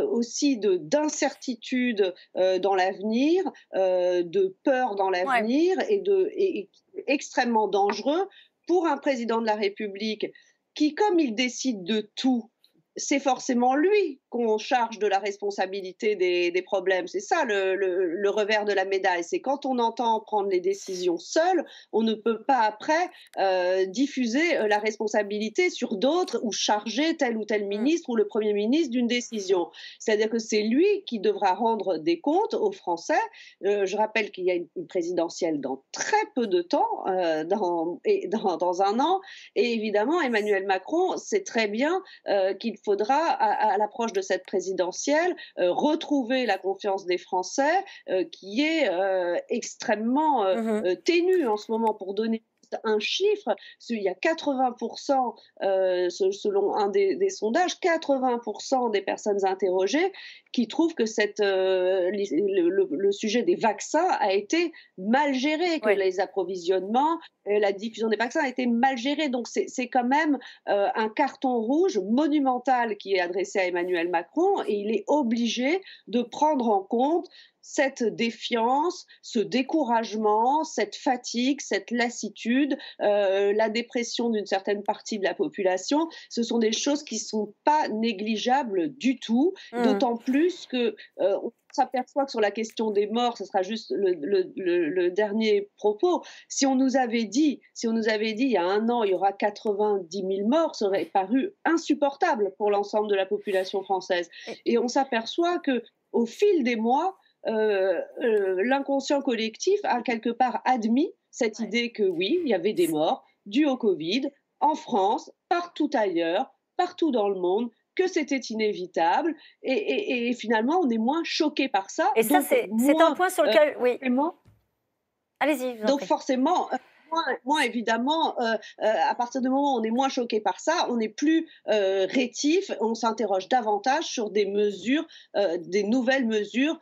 aussi de d'incertitude dans l'avenir, de peur dans l'avenir et de extrêmement dangereux pour un président de la République qui, comme il décide de tout, c'est forcément lui qu'on charge de la responsabilité des, problèmes. C'est ça le, revers de la médaille. C'est quand on entend prendre les décisions seul, on ne peut pas après euh, diffuser euh, la responsabilité sur d'autres ou charger tel ou tel mm. ministre ou le Premier ministre d'une décision. C'est-à-dire que c'est lui qui devra rendre des comptes aux Français. Euh, je rappelle qu'il y a une, présidentielle dans très peu de temps, dans, et dans, dans, un an. Et évidemment, Emmanuel Macron sait très bien qu'il il faudra, à, l'approche de cette présidentielle, euh, retrouver la confiance des Français euh, qui est euh, extrêmement mm-hmm. ténue en ce moment pour donner un chiffre, il y a 80%, selon un des, des sondages, 80% des personnes interrogées qui trouvent que cette, euh, le, sujet des vaccins a été mal géré, que les approvisionnements, et la diffusion des vaccins a été mal gérée. Donc c'est quand même euh, un carton rouge monumental qui est adressé à Emmanuel Macron et il est obligé de prendre en compte cette défiance, ce découragement, cette fatigue, cette lassitude, euh, la dépression d'une certaine partie de la population, ce sont des choses qui ne sont pas négligeables du tout, mmh. d'autant plus plus que euh, on s'aperçoit que sur la question des morts, ce sera juste le, dernier propos. Si on nous avait dit, si on nous avait dit il y a un an, il y aura 90 000 morts, ça aurait paru insupportable pour l'ensemble de la population française. Et on s'aperçoit que au fil des mois, euh, euh, l'inconscient collectif a quelque part admis cette idée que oui, il y avait des morts dues au Covid en France, partout ailleurs, partout dans le monde, que c'était inévitable, et, finalement, on est moins choqué par ça. Et ça, c'est un point sur euh, lequel, euh, oui. Allez-y. Donc, forcément, moi, évidemment, euh, euh, à partir du moment où on est moins choqué par ça, on est plus euh, rétif, on s'interroge davantage sur des mesures, des nouvelles mesures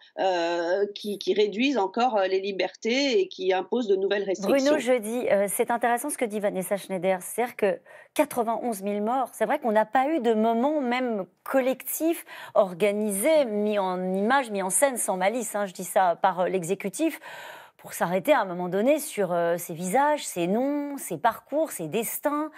qui, réduisent encore les libertés et qui imposent de nouvelles restrictions. Bruno, je dis, c'est intéressant ce que dit Vanessa Schneider, c'est-à-dire que 91 000 morts, c'est vrai qu'on n'a pas eu de moment même collectif, organisé, mis en image, mis en scène, sans malice, hein, je dis ça, par l'exécutif pour s'arrêter à un moment donné sur euh, ces visages, ces noms, ces parcours, ces destins.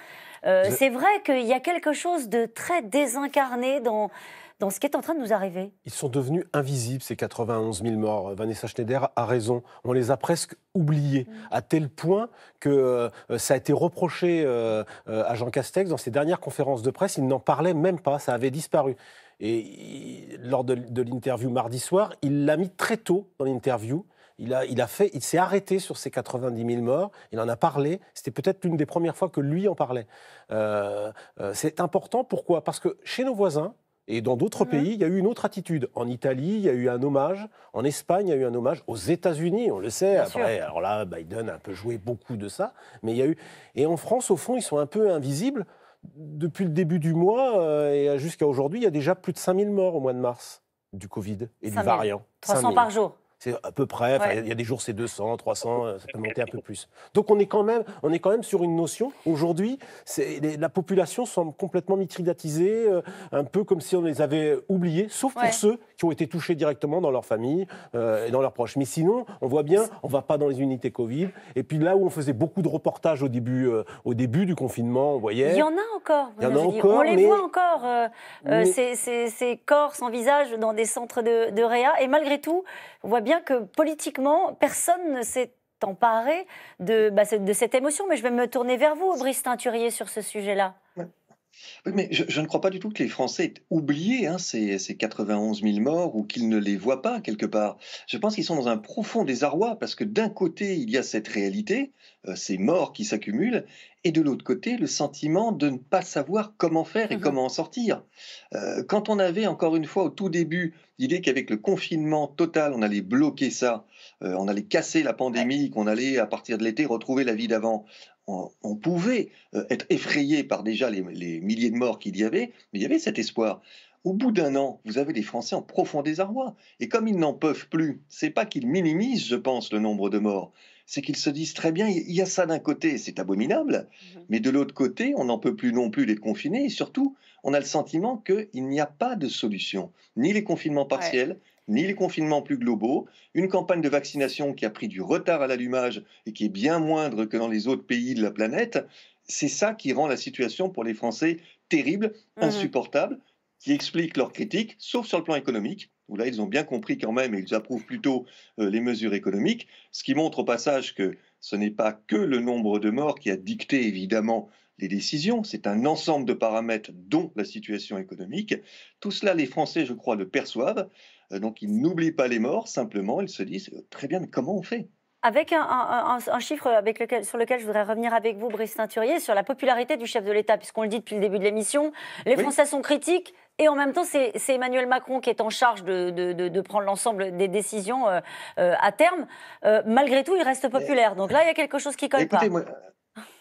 Euh, c'est vrai qu'il y a quelque chose de très désincarné dans, dans ce qui est en train de nous arriver. Ils sont devenus invisibles, ces 91 000 morts. Euh, Vanessa Schneider a raison. On les a presque oubliés, mm. à tel point que ça a été reproché à Jean Castex dans ses dernières conférences de presse. Il n'en parlait même pas, ça avait disparu. Et lors de l'interview mardi soir, il l'a mis très tôt dans l'interview il, a, il, a fait, il s'est arrêté sur ces 90 000 morts, il en a parlé, c'était peut-être l'une des premières fois que lui en parlait. Euh, euh, c'est important, pourquoi Parce que chez nos voisins, et dans d'autres mhm. pays, il y a eu une autre attitude. En Italie, il y a eu un hommage. En Espagne, il y a eu un hommage. Aux États-Unis, on le sait. après, alors là, Biden a un peu joué beaucoup de ça. Mais il y a eu. Et en France, au fond, ils sont un peu invisibles. Depuis le début du mois euh, et jusqu'à aujourd'hui, il y a déjà plus de 5000 morts au mois de mars du Covid et du variant. 300 par jour c'est à peu près, il y a des jours c'est 200, 300, euh, ça peut monter un peu plus. Donc on est quand même, on est quand même sur une notion, aujourd'hui, la population semble complètement mitridatisée, euh, un peu comme si on les avait oubliés, sauf pour ceux qui ont été touchés directement dans leur famille euh, et dans leurs proches. Mais sinon, on voit bien, on ne va pas dans les unités Covid. Et puis là où on faisait beaucoup de reportages au début, au début du confinement, on voyait... Il y en a encore, il y en a encore on les voit encore, ces, corps sans visage dans des centres de réa. Et malgré tout, on voit bien que politiquement, personne ne s'est emparé bah, de, cette émotion. Mais je vais me tourner vers vous, Brice Teinturier, sur ce sujet-là mais je, ne crois pas du tout que les Français aient oublié hein, ces, 91 000 morts ou qu'ils ne les voient pas quelque part. Je pense qu'ils sont dans un profond désarroi parce que d'un côté, il y a cette réalité, euh, ces morts qui s'accumulent, et de l'autre côté, le sentiment de ne pas savoir comment faire et mmh comment en sortir. Euh, quand on avait, encore une fois, au tout début, l'idée qu'avec le confinement total, on allait bloquer ça, euh, on allait casser la pandémie, qu'on allait, à partir de l'été, retrouver la vie d'avant, on, pouvait euh, être effrayé par déjà les, milliers de morts qu'il y avait, mais il y avait cet espoir. Au bout d'un an, vous avez les Français en profond désarroi. Et comme ils n'en peuvent plus, c'est pas qu'ils minimisent, je pense, le nombre de morts. C'est qu'ils se disent très bien, il y a ça d'un côté, c'est abominable, mhm. mais de l'autre côté, on n'en peut plus non plus les confiner. Et surtout, on a le sentiment qu'il n'y a pas de solution. Ni les confinements partiels, ni les confinements plus globaux, une campagne de vaccination qui a pris du retard à l'allumage et qui est bien moindre que dans les autres pays de la planète, c'est ça qui rend la situation pour les Français terrible, mmh. insupportable, qui explique leurs critiques, sauf sur le plan économique, où là ils ont bien compris quand même et ils approuvent plutôt euh, les mesures économiques, ce qui montre au passage que ce n'est pas que le nombre de morts qui a dicté évidemment les décisions, c'est un ensemble de paramètres dont la situation économique. Tout cela, les Français, je crois, le perçoivent. Euh, donc ils n'oublient pas les morts, simplement ils se disent euh, très bien, mais comment on fait avec un, chiffre avec lequel, sur lequel je voudrais revenir avec vous, Brice Teinturier, sur la popularité du chef de l'État, puisqu'on le dit depuis le début de l'émission, les Français sont critiques. Et en même temps, c'est Emmanuel Macron qui est en charge de, prendre l'ensemble des décisions euh, à terme. malgré tout, il reste populaire. Donc là, il y a quelque chose qui colle Écoutez, Moi,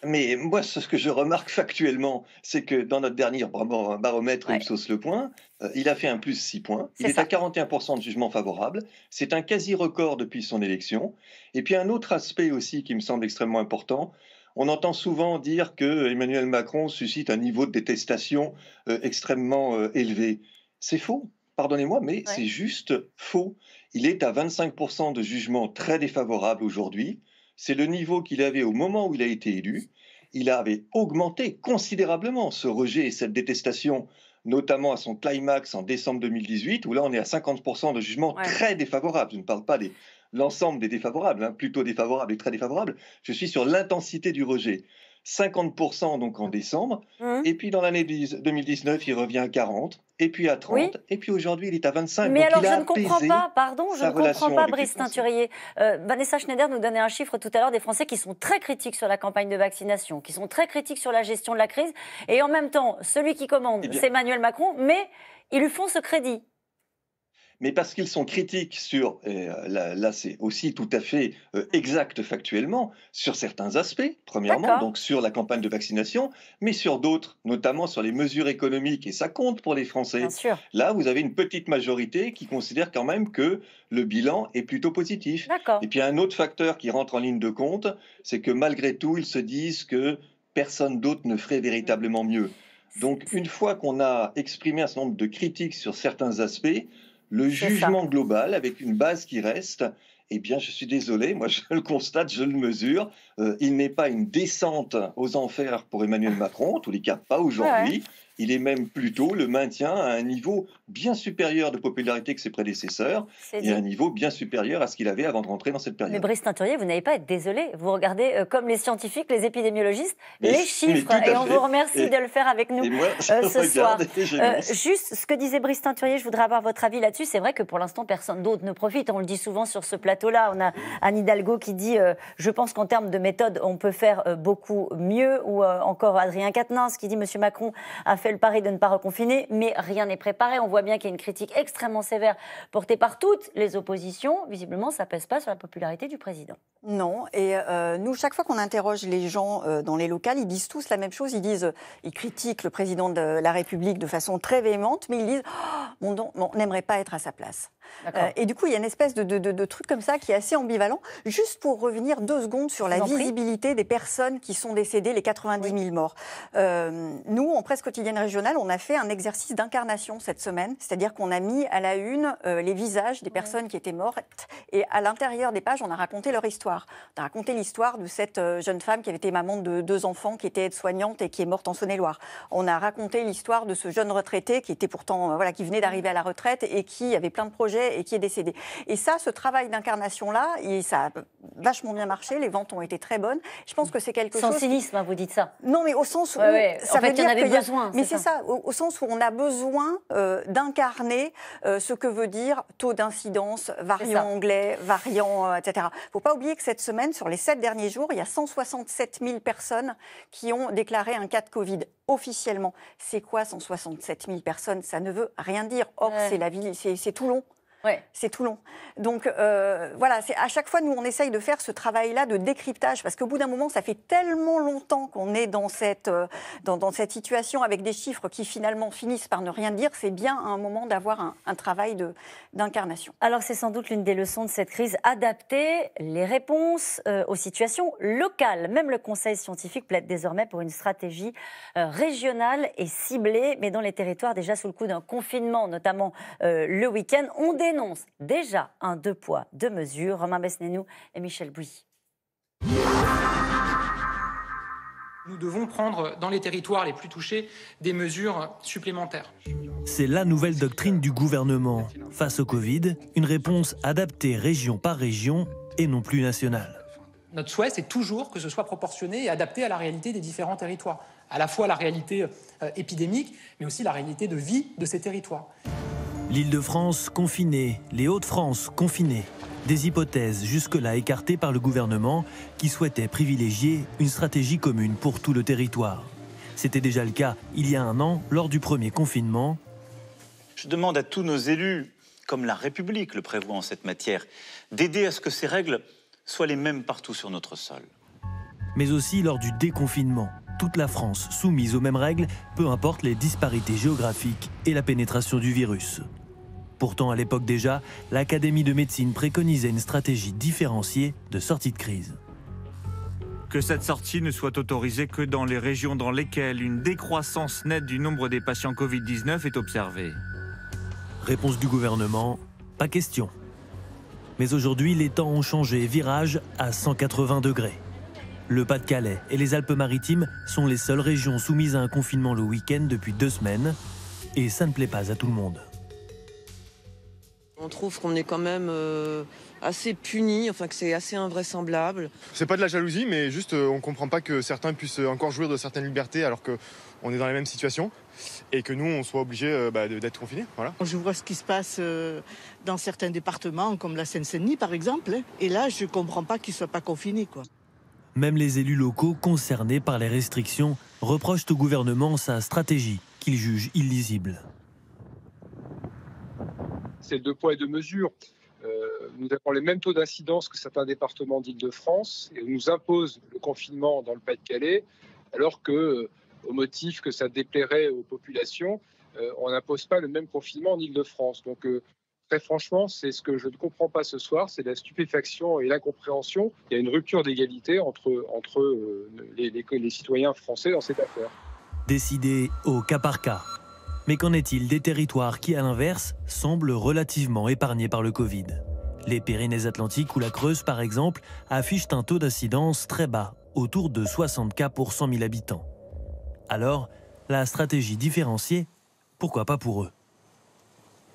mais moi, ce que je remarque factuellement, c'est que dans notre dernier baromètre Ipsos Le Point, euh, il a fait un plus 6 points. Il est, à 41% de jugement favorable. C'est un quasi-record depuis son élection. Et puis un autre aspect aussi qui me semble extrêmement important, on entend souvent dire que Emmanuel Macron suscite un niveau de détestation euh, extrêmement euh, élevé. C'est faux. Pardonnez-moi, mais c'est juste faux. Il est à 25% de jugement très défavorable aujourd'hui c'est le niveau qu'il avait au moment où il a été élu. Il avait augmenté considérablement ce rejet et cette détestation, notamment à son climax en décembre 2018, où là on est à 50% de jugements très défavorables. Je ne parle pas de l'ensemble des défavorables, hein, plutôt défavorables et très défavorables. Je suis sur l'intensité du rejet. 50% donc en mmh. décembre. Mmh. Et puis dans l'année 2019, il revient à 40, et puis à 30, et puis aujourd'hui, il est à 25. Mais alors, je ne comprends pas, pardon, je ne comprends pas, Brice Teinturier. Euh, Vanessa Schneider nous donnait un chiffre tout à l'heure des Français qui sont très critiques sur la campagne de vaccination, qui sont très critiques sur la gestion de la crise. Et en même temps, celui qui commande, eh c'est Emmanuel Macron, mais ils lui font ce crédit mais parce qu'ils sont critiques sur, euh, là, c'est aussi tout à fait euh, exact factuellement, sur certains aspects, premièrement, donc sur la campagne de vaccination, mais sur d'autres, notamment sur les mesures économiques, et ça compte pour les Français. Là, vous avez une petite majorité qui considère quand même que le bilan est plutôt positif. Et puis un autre facteur qui rentre en ligne de compte, c'est que malgré tout, ils se disent que personne d'autre ne ferait véritablement mieux. Donc une fois qu'on a exprimé un certain nombre de critiques sur certains aspects, le jugement global avec une base qui reste. Eh bien, je suis désolé, moi je le constate, je le mesure. Euh, il n'est pas une descente aux enfers pour Emmanuel Macron, en tous les cas pas aujourd'hui. Il est même plutôt le maintien à un niveau bien supérieur de popularité que ses prédécesseurs et un niveau bien supérieur à ce qu'il avait avant de rentrer dans cette période. Mais Brice Teinturier, vous n'avez pas à être désolé. Vous regardez euh, comme les scientifiques, les épidémiologistes, les chiffres. Et on vous remercie de le faire avec nous euh, ce soir. Euh, juste ce que disait Brice Teinturier, je voudrais avoir votre avis là-dessus. C'est vrai que pour l'instant, personne d'autre ne profite. On le dit souvent sur ce plateau-là. On a Anne Hidalgo qui dit Je pense qu'en termes de méthode, on peut faire beaucoup mieux. Ou encore Adrien Quatennens qui dit Monsieur Macron a fait fait le pari de ne pas reconfiner, mais rien n'est préparé. On voit bien qu'il y a une critique extrêmement sévère portée par toutes les oppositions. Visiblement, ça pèse pas sur la popularité du président. Non, et euh, nous, chaque fois qu'on interroge les gens euh, dans les locales, ils disent tous la même chose. Ils disent, ils critiquent le président de la République de façon très véhémente, mais ils disent, oh, mon don, on n'aimerait pas être à sa place. Euh, et du coup, il y a une espèce de, truc comme ça qui est assez ambivalent. Juste pour revenir deux secondes sur la visibilité des personnes qui sont décédées, les 90 000 morts. nous, en presse quotidienne régionale, on a fait un exercice d'incarnation cette semaine, c'est-à-dire qu'on a mis à la une euh, les visages des personnes qui étaient mortes et à l'intérieur des pages, on a raconté leur histoire. On a raconté l'histoire de cette euh, jeune femme qui avait été maman de deux enfants, qui était aide-soignante et qui est morte en Saône-et-Loire. On a raconté l'histoire de ce jeune retraité qui était pourtant euh, voilà qui venait d'arriver à la retraite et qui avait plein de projets et qui est décédé. Et ça, ce travail d'incarnation là, ça a vachement bien marché. Les ventes ont été très bonnes. Je pense mm. que c'est quelque chose. Sans cynisme, hein, vous dites ça. Non, mais au sens où ça en fait, y en avait besoin c'est ça, au, sens où on a besoin euh, d'incarner euh, ce que veut dire taux d'incidence, variant anglais, variant, etc. Il ne faut pas oublier que cette semaine, sur les sept derniers jours, il y a 167 000 personnes qui ont déclaré un cas de Covid officiellement. C'est quoi 167 000 personnes Ça ne veut rien dire. Or, c'est la ville, c'est Toulon. C'est tout long. Donc euh, voilà, c'est à chaque fois nous on essaye de faire ce travail-là de décryptage parce qu'au bout d'un moment ça fait tellement longtemps qu'on est dans cette euh, dans, cette situation avec des chiffres qui finalement finissent par ne rien dire. C'est bien à un moment d'avoir un, travail de d'incarnation. Alors c'est sans doute l'une des leçons de cette crise adapter les réponses euh, aux situations locales. Même le Conseil scientifique plaide désormais pour une stratégie régionale et ciblée, mais dans les territoires déjà sous le coup d'un confinement, notamment le week-end. On dé dénonce déjà un deux poids, deux mesures. Romain Besnénou et Michel Bouy. Nous devons prendre dans les territoires les plus touchés des mesures supplémentaires. C'est la nouvelle doctrine du gouvernement. Face au Covid, une réponse adaptée région par région et non plus nationale. Notre souhait, c'est toujours que ce soit proportionné et adapté à la réalité des différents territoires, à la fois la réalité euh, épidémique, mais aussi la réalité de vie de ces territoires. L'Île-de-France confinée, les Hauts-de-France confinés. Des hypothèses jusque-là écartées par le gouvernement qui souhaitait privilégier une stratégie commune pour tout le territoire. C'était déjà le cas il y a un an lors du premier confinement. Je demande à tous nos élus, comme la République le prévoit en cette matière, d'aider à ce que ces règles soient les mêmes partout sur notre sol. Mais aussi lors du déconfinement toute la France soumise aux mêmes règles, peu importe les disparités géographiques et la pénétration du virus. Pourtant, à l'époque déjà, l'Académie de médecine préconisait une stratégie différenciée de sortie de crise. Que cette sortie ne soit autorisée que dans les régions dans lesquelles une décroissance nette du nombre des patients Covid-19 est observée. Réponse du gouvernement, pas question. Mais aujourd'hui, les temps ont changé, virage à 180 degrés. Le Pas-de-Calais et les Alpes-Maritimes sont les seules régions soumises à un confinement le week-end depuis deux semaines, et ça ne plaît pas à tout le monde. On trouve qu'on est quand même euh, assez puni, enfin que c'est assez invraisemblable. C'est pas de la jalousie, mais juste euh, on ne comprend pas que certains puissent euh, encore jouir de certaines libertés alors qu'on est dans la même situation et que nous on soit obligés bah, d'être confinés. Voilà. Je vois ce qui se passe dans certains départements, comme la Seine-Saint-Denis par exemple, hein. et là je ne comprends pas qu'ils soient pas confinés. Quoi. Même les élus locaux concernés par les restrictions reprochent au gouvernement sa stratégie qu'ils jugent illisible. C'est deux poids et deux mesures. Euh, nous avons les mêmes taux d'incidence que certains départements d'Île-de-France et on nous impose le confinement dans le Pas-de-Calais alors que, euh, au motif que ça déplairait aux populations, euh, on n'impose pas le même confinement en Île-de-France franchement, c'est ce que je ne comprends pas ce soir, c'est la stupéfaction et l'incompréhension. Il y a une rupture d'égalité entre, entre euh, les, citoyens français dans cette affaire. Décidé au cas par cas. Mais qu'en est-il des territoires qui, à l'inverse, semblent relativement épargnés par le Covid Les Pyrénées-Atlantiques ou la Creuse, par exemple, affichent un taux d'incidence très bas, autour de 60 cas pour 100 000 habitants. Alors, la stratégie différenciée, pourquoi pas pour eux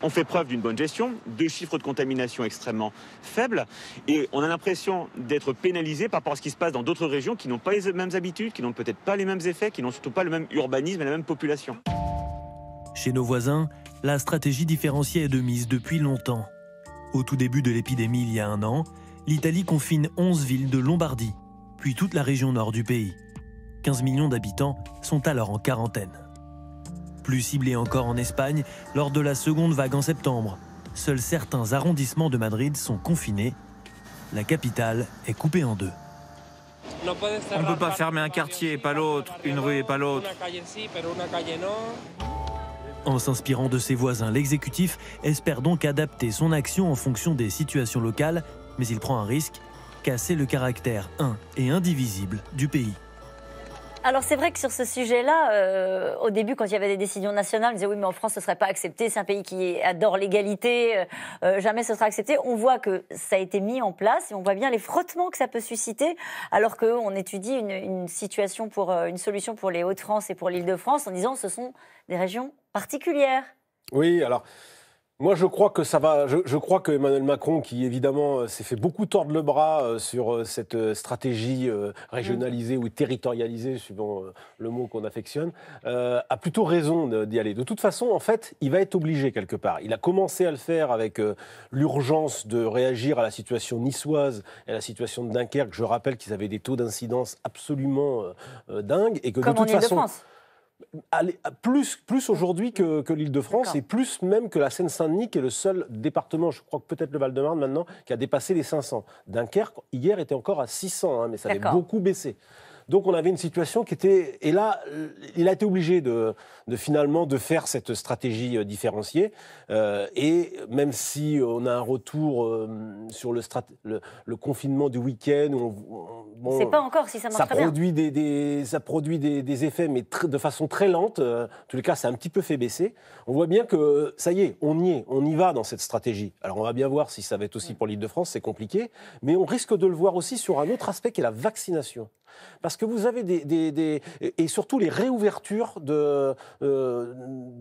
on fait preuve d'une bonne gestion, de chiffres de contamination extrêmement faibles, et on a l'impression d'être pénalisé par rapport à ce qui se passe dans d'autres régions qui n'ont pas les mêmes habitudes, qui n'ont peut-être pas les mêmes effets, qui n'ont surtout pas le même urbanisme et la même population. Chez nos voisins, la stratégie différenciée est de mise depuis longtemps. Au tout début de l'épidémie il y a un an, l'Italie confine 11 villes de Lombardie, puis toute la région nord du pays. 15 millions d'habitants sont alors en quarantaine plus ciblé encore en Espagne lors de la seconde vague en septembre. Seuls certains arrondissements de Madrid sont confinés. La capitale est coupée en deux. On ne peut pas fermer un quartier et pas l'autre, une rue et pas l'autre. En s'inspirant de ses voisins, l'exécutif espère donc adapter son action en fonction des situations locales, mais il prend un risque, casser le caractère un et indivisible du pays. Alors c'est vrai que sur ce sujet-là, euh, au début, quand il y avait des décisions nationales, on disait oui, mais en France, ce ne serait pas accepté. C'est un pays qui adore l'égalité. Euh, euh, jamais ce sera accepté. On voit que ça a été mis en place et on voit bien les frottements que ça peut susciter. Alors qu'on étudie une, situation pour une solution pour les Hauts-de-France et pour l'Île-de-France en disant ce sont des régions particulières. Oui, alors. Moi, je crois que ça va. Je, crois que Emmanuel Macron, qui évidemment euh, s'est fait beaucoup tordre le bras euh, sur euh, cette stratégie régionalisée mm. ou territorialisée, suivant le mot qu'on affectionne, a plutôt raison d'y aller. De toute façon, en fait, il va être obligé quelque part. Il a commencé à le faire avec l'urgence de réagir à la situation niçoise et à la situation de Dunkerque. Je rappelle qu'ils avaient des taux d'incidence absolument dingues et que de toute en façon, plus, aujourd'hui que, l'Île-de-France et plus même que la Seine-Saint-Denis, qui est le seul département, je crois que peut-être le Val-de-Marne maintenant, qui a dépassé les 500. Dunkerque, hier, était encore à 600, hein, mais ça avait beaucoup baissé. Donc on avait une situation qui était... Et là, il a été obligé de, finalement de faire cette stratégie euh, différenciée. Euh, et même si on a un retour euh, sur le, le, confinement du week-end, on, on bon, c'est pas encore si ça marche ça produit Des, ça produit des, effets, mais de façon très lente. en tous les cas, ça a un petit peu fait baisser. On voit bien que ça y est, on y est, on y va dans cette stratégie. Alors on va bien voir si ça va être aussi mm. pour l'Île-de-France, c'est compliqué, mais on risque de le voir aussi sur un autre aspect qui est la vaccination. Parce que vous avez des. et surtout les réouvertures de. Euh,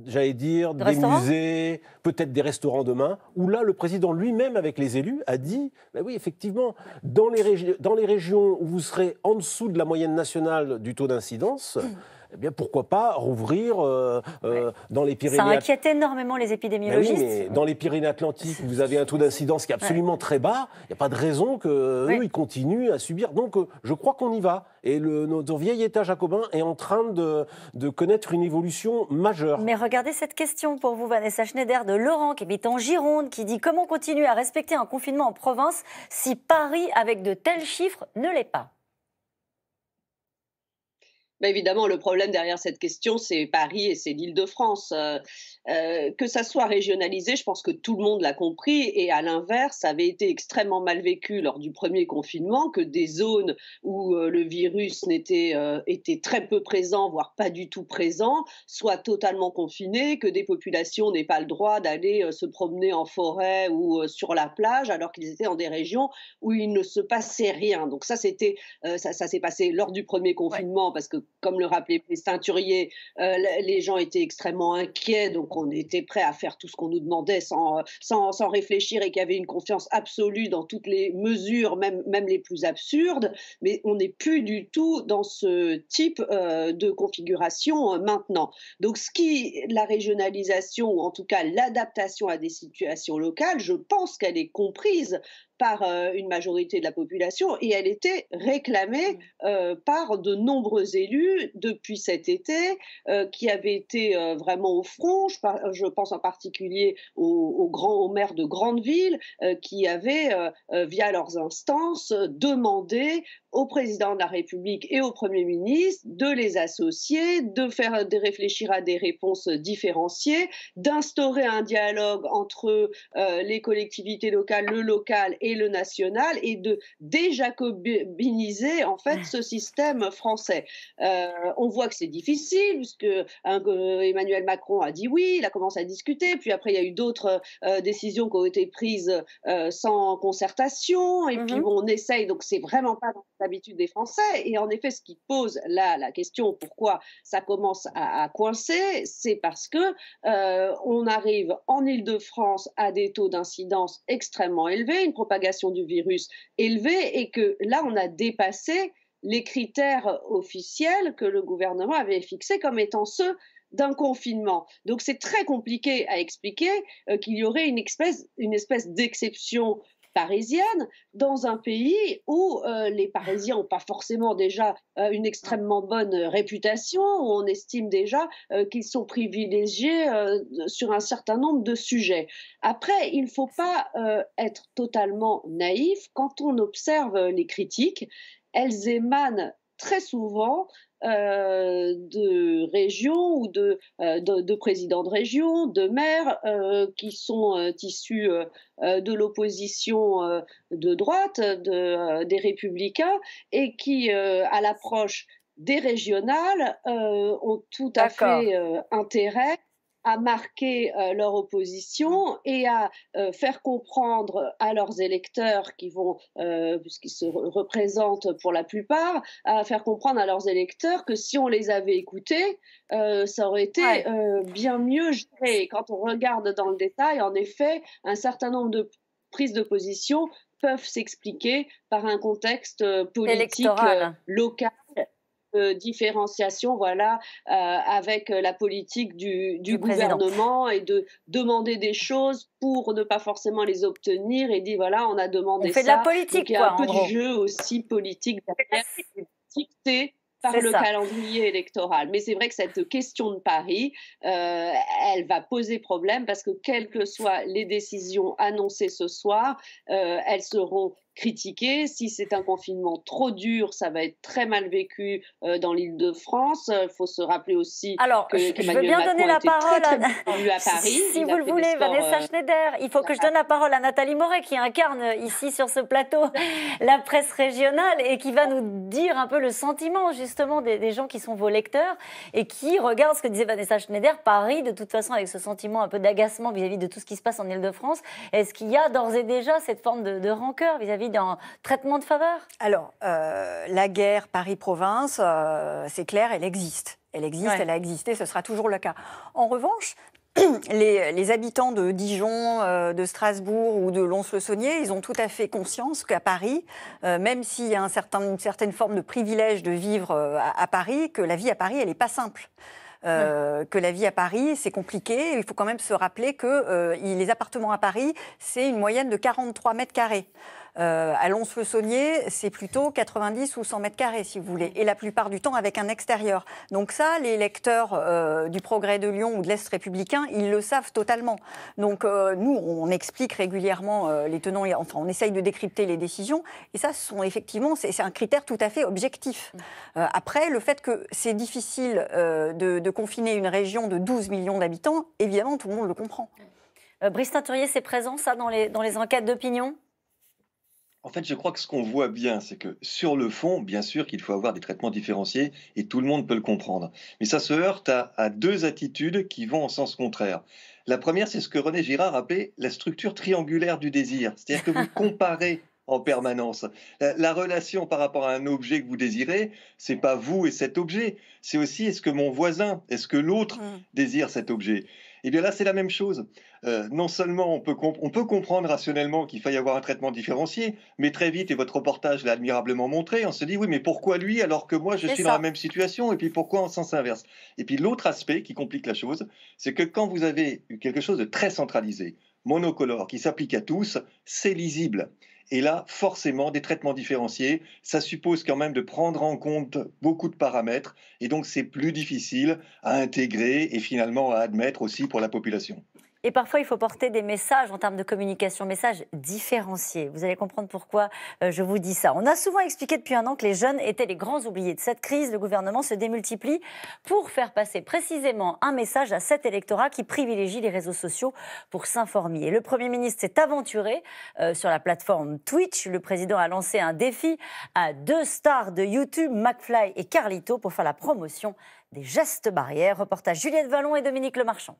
j'allais dire, des musées, peut-être des restaurants demain, où là, le président lui-même, avec les élus, a dit bah oui, effectivement, dans les, régions où vous serez en dessous de la moyenne nationale du taux d'incidence. Mmh eh bien pourquoi pas rouvrir euh, euh, dans les Pyrénées. Ça inquiète énormément les épidémiologistes. oui, mais dans les Pyrénées-Atlantiques, vous avez un taux d'incidence qui est absolument très bas. Il n'y a pas de raison que euh, ils continuent à subir. Donc je crois qu'on y va. Et le, notre vieil État jacobin est en train de, de, connaître une évolution majeure. Mais regardez cette question pour vous, Vanessa Schneider de Laurent, qui habite en Gironde, qui dit comment continuer à respecter un confinement en province si Paris, avec de tels chiffres, ne l'est pas bah, évidemment, le problème derrière cette question, c'est Paris et c'est l'Île-de-France. Euh, euh, que ça soit régionalisé, je pense que tout le monde l'a compris. Et à l'inverse, ça avait été extrêmement mal vécu lors du premier confinement que des zones où euh, le virus n'était était très peu présent, voire pas du tout présent, soient totalement confinées, que des populations n'aient pas le droit d'aller se promener en forêt ou sur la plage, alors qu'ils étaient dans des régions où il ne se passait rien. Donc ça, c'était ça, s'est passé lors du premier confinement parce que comme le rappelait les ceinturiers, euh, les gens étaient extrêmement inquiets, donc on était prêt à faire tout ce qu'on nous demandait sans, réfléchir et qu'il y avait une confiance absolue dans toutes les mesures, même, même les plus absurdes. Mais on n'est plus du tout dans ce type euh, de configuration euh, maintenant. Donc, ce qui, la régionalisation, ou en tout cas l'adaptation à des situations locales, je pense qu'elle est comprise par euh, une majorité de la population et elle était réclamée mm. euh, par de nombreux élus depuis cet été euh, qui avaient été vraiment au front. Je, pense en particulier aux, grands, aux maires de grandes villes qui avaient, via leurs instances, demandé au président de la République et au Premier ministre de les associer, de faire de réfléchir à des réponses différenciées, d'instaurer un dialogue entre euh, les collectivités locales, le local et le national, et de déjacobiniser en fait ce système français. Euh, on voit que c'est difficile puisque euh, Emmanuel Macron a dit oui, il a commencé à discuter, puis après il y a eu d'autres décisions qui ont été prises sans concertation, et puis mhm. on essaye, donc c'est vraiment pas l'habitude des Français. Et en effet, ce qui pose là la question pourquoi ça commence à, coincer, c'est parce que euh, on arrive en Île-de-France à des taux d'incidence extrêmement élevés, une propagation du virus élevée, et que là, on a dépassé les critères officiels que le gouvernement avait fixés comme étant ceux d'un confinement. Donc c'est très compliqué à expliquer euh, qu'il y aurait une espèce, une espèce d'exception parisienne dans un pays où euh, les Parisiens n'ont pas forcément déjà euh, une extrêmement bonne réputation, où on estime déjà euh, qu'ils sont privilégiés sur un certain nombre de sujets. Après, il ne faut pas être totalement naïf quand on observe les critiques. Elles émanent très souvent euh, de régions ou de, euh, de, présidents de régions, de maires euh, qui sont issus de l'opposition de droite, de, des républicains, et qui, à l'approche des régionales, ont tout à fait intérêt à marquer euh, leur opposition mm. et à euh, faire comprendre à leurs électeurs qui vont, euh, puisqu'ils se représentent pour la plupart, à faire comprendre à leurs électeurs que si on les avait écoutés, ça aurait été bien mieux géré. Quand on regarde dans le détail, en effet, un certain nombre de prises de position peuvent s'expliquer par un contexte politique local différenciation voilà, euh, avec euh, la politique du, gouvernement et de demander des choses pour ne pas forcément les obtenir et dire voilà, on a demandé on fait De la politique, il y a un peu du jeu aussi politique derrière, dicté par le calendrier électoral. Mais c'est vrai que cette question de Paris, euh, elle va poser problème parce que quelles que soient les décisions annoncées ce soir, elles seront Critiquer Si c'est un confinement trop dur, ça va être très mal vécu euh, dans l'île de France. Il euh, faut se rappeler aussi que je, je veux bien donner la parole à, <laughs> Paris. Si vous le voulez, Vanessa euh, Schneider, il faut que je donne la parole à Nathalie Moret qui incarne ici sur ce plateau <laughs> la presse régionale et qui va nous dire un peu le sentiment justement des, gens qui sont vos lecteurs et qui regardent ce que disait Vanessa Schneider, Paris de toute façon avec ce sentiment un peu d'agacement vis-à-vis de tout ce qui se passe en île de france Est-ce qu'il y a d'ores et déjà cette forme de, de rancœur vis-à-vis dans d'un traitement de faveur Alors, euh, la guerre Paris-Province, euh, c'est clair, elle existe. Elle existe, elle a existé, ce sera toujours le cas. En revanche, <clears throat> les, habitants de Dijon, euh, de Strasbourg ou de Lons-le-Saunier, ils ont tout à fait conscience qu'à Paris, même s'il y a un certain, une certaine forme de privilège de vivre à, Paris, que la vie à Paris, elle n'est pas simple. que la vie à Paris, c'est compliqué. Il faut quand même se rappeler que les appartements à Paris, c'est une moyenne de 43 mètres carrés. Euh, à Lons-le-Saunier, c'est plutôt 90 ou 100 mètres carrés, si vous voulez, et la plupart du temps avec un extérieur. Donc ça, les lecteurs euh, du Progrès de Lyon ou de l'Est républicain, ils le savent totalement. Donc euh, nous, on explique régulièrement les tenants, enfin on essaye de décrypter les décisions, et ça, sont effectivement, c'est un critère tout à fait objectif. Mm. après, le fait que c'est difficile de, confiner une région de 12 millions d'habitants, évidemment, tout le monde le comprend. Brice Teinturier, c'est présent ça dans les enquêtes d'opinion en fait, je crois que ce qu'on voit bien, c'est que sur le fond, bien sûr qu'il faut avoir des traitements différenciés et tout le monde peut le comprendre. Mais ça se heurte à, deux attitudes qui vont en sens contraire. La première, c'est ce que René Girard appelait la structure triangulaire du désir. C'est-à-dire que vous <laughs> comparez en permanence. La, relation par rapport à un objet que vous désirez, c'est pas vous et cet objet, c'est aussi est-ce que mon voisin, est-ce que l'autre mmh. désire cet objet. Et eh bien là, c'est la même chose. Euh, non seulement on peut, on peut comprendre rationnellement qu'il faille avoir un traitement différencié, mais très vite, et votre reportage l'a admirablement montré, on se dit oui, mais pourquoi lui alors que moi je suis dans la même situation Et puis pourquoi en sens inverse Et puis l'autre aspect qui complique la chose, c'est que quand vous avez quelque chose de très centralisé, monocolore, qui s'applique à tous, c'est lisible. Et là, forcément, des traitements différenciés, ça suppose quand même de prendre en compte beaucoup de paramètres, et donc c'est plus difficile à intégrer et finalement à admettre aussi pour la population. Et parfois, il faut porter des messages en termes de communication, messages différenciés. Vous allez comprendre pourquoi euh, je vous dis ça. On a souvent expliqué depuis un an que les jeunes étaient les grands oubliés de cette crise. Le gouvernement se démultiplie pour faire passer précisément un message à cet électorat qui privilégie les réseaux sociaux pour s'informer. Le Premier ministre s'est aventuré euh, sur la plateforme Twitch. Le président a lancé un défi à deux stars de YouTube, McFly et Carlito, pour faire la promotion des gestes barrières. Reportage Juliette Vallon et Dominique Lemarchand.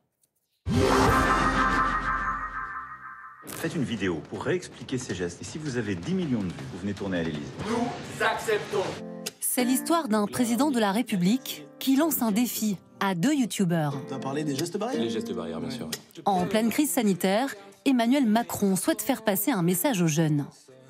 Faites une vidéo pour réexpliquer ces gestes. Et si vous avez 10 millions de vues, vous venez tourner à l'Élysée. Nous acceptons. C'est l'histoire d'un président de la République qui lance un défi à deux youtubeurs. va parler des gestes barrières Les gestes barrières, bien sûr. En pleine crise sanitaire, Emmanuel Macron souhaite faire passer un message aux jeunes.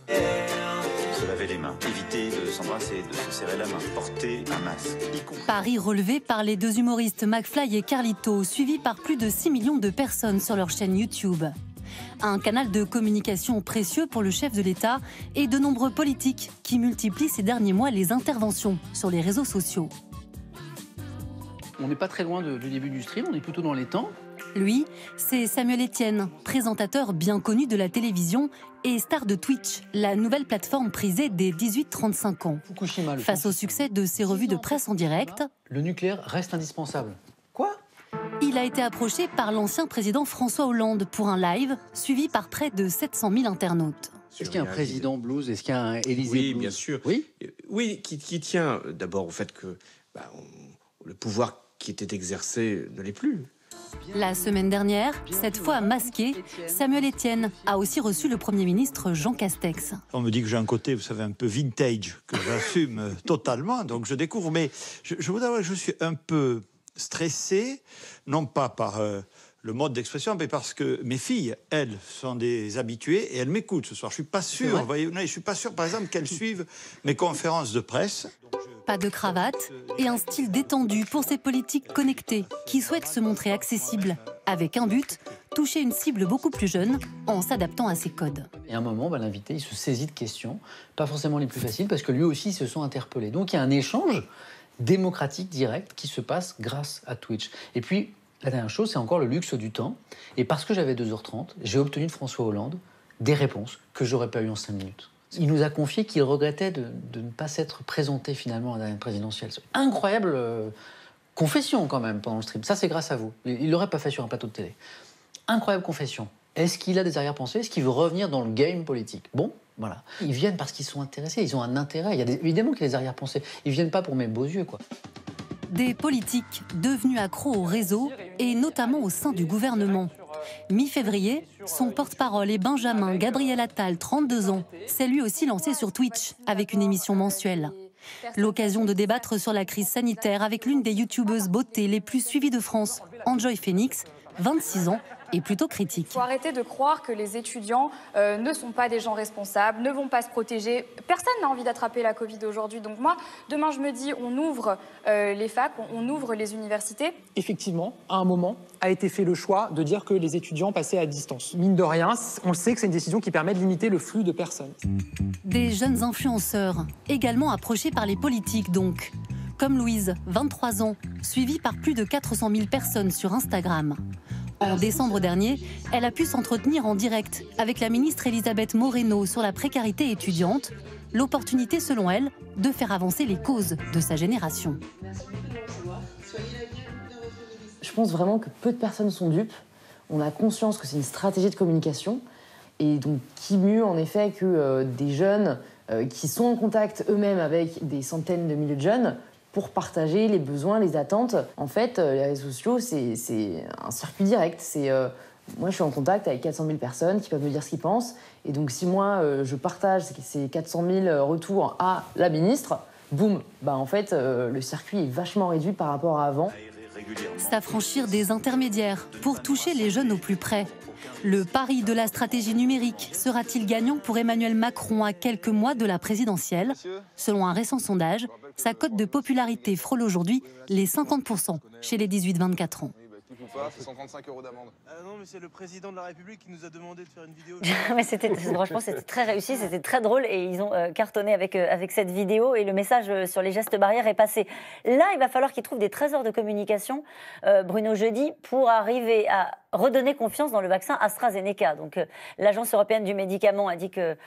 Se laver les mains, éviter de s'embrasser, de se serrer la main, porter un masque. Paris relevé par les deux humoristes McFly et Carlito, suivi par plus de 6 millions de personnes sur leur chaîne YouTube un canal de communication précieux pour le chef de l'État et de nombreux politiques qui multiplient ces derniers mois les interventions sur les réseaux sociaux. On n'est pas très loin du début du stream, on est plutôt dans les temps. Lui, c'est Samuel Etienne, présentateur bien connu de la télévision et star de Twitch, la nouvelle plateforme prisée des 18-35 ans. Face au succès de ses revues de presse en direct, le nucléaire reste indispensable. Quoi il a été approché par l'ancien président François Hollande pour un live suivi par près de 700 000 internautes. Est-ce qu'il y a un président blues Est-ce qu'il y a un Élysée Oui, bien sûr. Oui, euh, oui qui, tient d'abord au fait que bah, le pouvoir qui était exercé ne l'est plus. La semaine dernière, cette fois masqué, Samuel Etienne a aussi reçu le Premier ministre Jean Castex. On me dit que j'ai un côté, vous savez, un peu vintage, que j'assume <laughs> totalement, donc je découvre. Mais je, je vous je suis un peu stressé, non pas par euh, le mode d'expression, mais parce que mes filles, elles, sont des habituées et elles m'écoutent ce soir. Je suis pas sûr, voyez, je suis pas sûr, par exemple, qu'elles <laughs> suivent mes conférences de presse. Pas de cravate et un style détendu pour ces politiques connectées qui souhaitent se montrer accessibles, avec un but toucher une cible beaucoup plus jeune en s'adaptant à ses codes. Et à un moment, bah, l'invité, il se saisit de questions, pas forcément les plus faciles, parce que lui aussi, se sont interpellés. Donc il y a un échange démocratique directe, qui se passe grâce à Twitch. Et puis, la dernière chose, c'est encore le luxe du temps. Et parce que j'avais 2h30, j'ai obtenu de François Hollande des réponses que j'aurais pas eues en 5 minutes. Il nous a confié qu'il regrettait de, ne pas s'être présenté finalement à la dernière présidentielle. Incroyable euh, confession quand même pendant le stream. Ça, c'est grâce à vous. Il l'aurait pas fait sur un plateau de télé. Incroyable confession. Est-ce qu'il a des arrière-pensées Est-ce qu'il veut revenir dans le game politique Bon, ils viennent parce qu'ils sont intéressés, ils ont un intérêt. Il y a évidemment qu'il y a des arrière-pensées. Ils viennent pas pour mes beaux yeux, quoi. Des politiques devenus accros au réseau et notamment au sein du gouvernement. Mi-février, son porte-parole est Benjamin Gabriel Attal, 32 ans, C'est lui aussi lancé sur Twitch avec une émission mensuelle. L'occasion de débattre sur la crise sanitaire avec l'une des youtubeuses beauté les plus suivies de France, Enjoy Phoenix, 26 ans, est plutôt critique. Il faut arrêter de croire que les étudiants euh, ne sont pas des gens responsables, ne vont pas se protéger. Personne n'a envie d'attraper la Covid aujourd'hui. Donc moi, demain, je me dis, on ouvre euh, les facs, on, ouvre les universités. Effectivement, à un moment, a été fait le choix de dire que les étudiants passaient à distance. Mine de rien, on le sait que c'est une décision qui permet de limiter le flux de personnes. Des jeunes influenceurs, également approchés par les politiques donc comme Louise, 23 ans, suivie par plus de 400 000 personnes sur Instagram. En décembre dernier, elle a pu s'entretenir en direct avec la ministre Elisabeth Moreno sur la précarité étudiante, l'opportunité selon elle de faire avancer les causes de sa génération. Je pense vraiment que peu de personnes sont dupes. On a conscience que c'est une stratégie de communication. Et donc, qui mieux en effet que euh, des jeunes euh, qui sont en contact eux-mêmes avec des centaines de milliers de jeunes pour partager les besoins, les attentes. En fait, euh, les réseaux sociaux, c'est un circuit direct. C'est euh, moi, je suis en contact avec 400 000 personnes qui peuvent me dire ce qu'ils pensent. Et donc, si moi, euh, je partage ces 400 000 retours à la ministre, boum, bah en fait, le circuit est vachement réduit par rapport à avant. S'affranchir des intermédiaires pour toucher les jeunes au plus près. Le pari de la stratégie numérique sera-t-il gagnant pour Emmanuel Macron à quelques mois de la présidentielle Selon un récent sondage, sa cote de popularité frôle aujourd'hui les 50% chez les 18-24 ans c'est 135 euros d'amende. Ah non, mais c'est le président de la République qui nous a demandé de faire une vidéo. <laughs> mais c'était, franchement, c'était très réussi, c'était très drôle et ils ont euh, cartonné avec, euh, avec cette vidéo et le message euh, sur les gestes barrières est passé. Là, il va falloir qu'ils trouvent des trésors de communication, Bruno Jeudi, pour arriver à redonner confiance dans le vaccin AstraZeneca. Donc, l'Agence européenne du médicament a dit que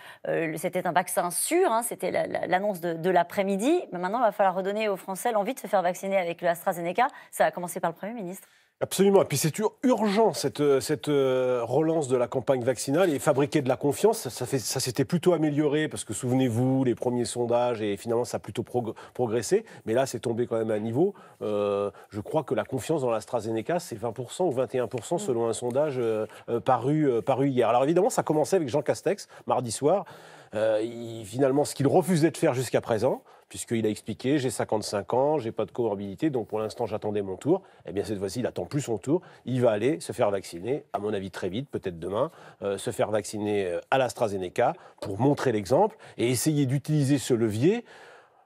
c'était un vaccin sûr, hein, c'était l'annonce de, l'après-midi. Mais maintenant, il va falloir redonner aux Français l'envie de se faire vacciner avec le AstraZeneca. Ça a commencé par le Premier ministre. Absolument. Et puis c'est urgent cette, euh, euh, relance de la campagne vaccinale et fabriquer de la confiance. Ça, s'était plutôt amélioré parce que souvenez-vous, les premiers sondages et finalement ça a plutôt progressé. Mais là, c'est tombé quand même à un niveau. Euh, je crois que la confiance dans l'AstraZeneca, c'est 20% ou 21% mm. selon un sondage paru, paru hier. Alors évidemment, ça commençait avec Jean Castex mardi soir. finalement, ce qu'il refusait de faire jusqu'à présent, puisqu'il a expliqué j'ai 55 ans, j'ai pas de comorbidité, donc pour l'instant j'attendais mon tour. Eh bien cette fois-ci, il attend plus son tour. Il va aller se faire vacciner, à mon avis très vite, peut-être demain, euh, se faire vacciner euh, à l'AstraZeneca pour montrer l'exemple et essayer d'utiliser ce levier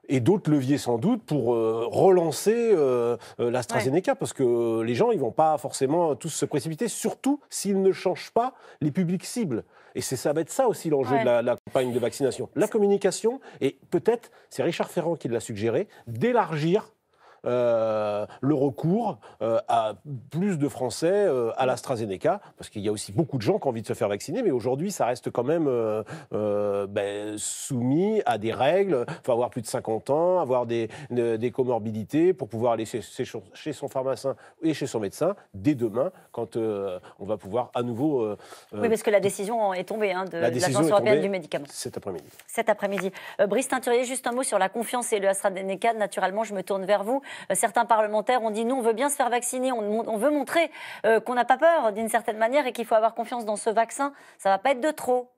et d'autres leviers sans doute pour euh, relancer euh, euh, l'AstraZeneca, parce que les gens, ils vont pas forcément tous se précipiter, surtout s'ils ne changent pas les publics cibles. Et ça va être ça aussi l'enjeu de la, campagne de vaccination. La communication, et peut-être, c'est Richard Ferrand qui l'a suggéré, d'élargir euh, le recours euh, à plus de Français euh, à l'AstraZeneca, parce qu'il y a aussi beaucoup de gens qui ont envie de se faire vacciner, mais aujourd'hui, ça reste quand même ben, soumis à des règles. Il faut avoir plus de 50 ans, avoir des, comorbidités pour pouvoir aller chez, chez, son pharmacien et chez son médecin dès demain, quand on va pouvoir à nouveau. oui, parce que la décision est tombée hein, de l'Agence européenne du médicament. Cet après-midi. Cet après-midi. Brice Teinturier, juste un mot sur la confiance et le AstraZeneca. Naturellement, je me tourne vers vous. Euh, certains parlementaires ont dit nous, on veut bien se faire vacciner, on, veut montrer euh, qu'on n'a pas peur d'une certaine manière et qu'il faut avoir confiance dans ce vaccin. Ça ne va pas être de trop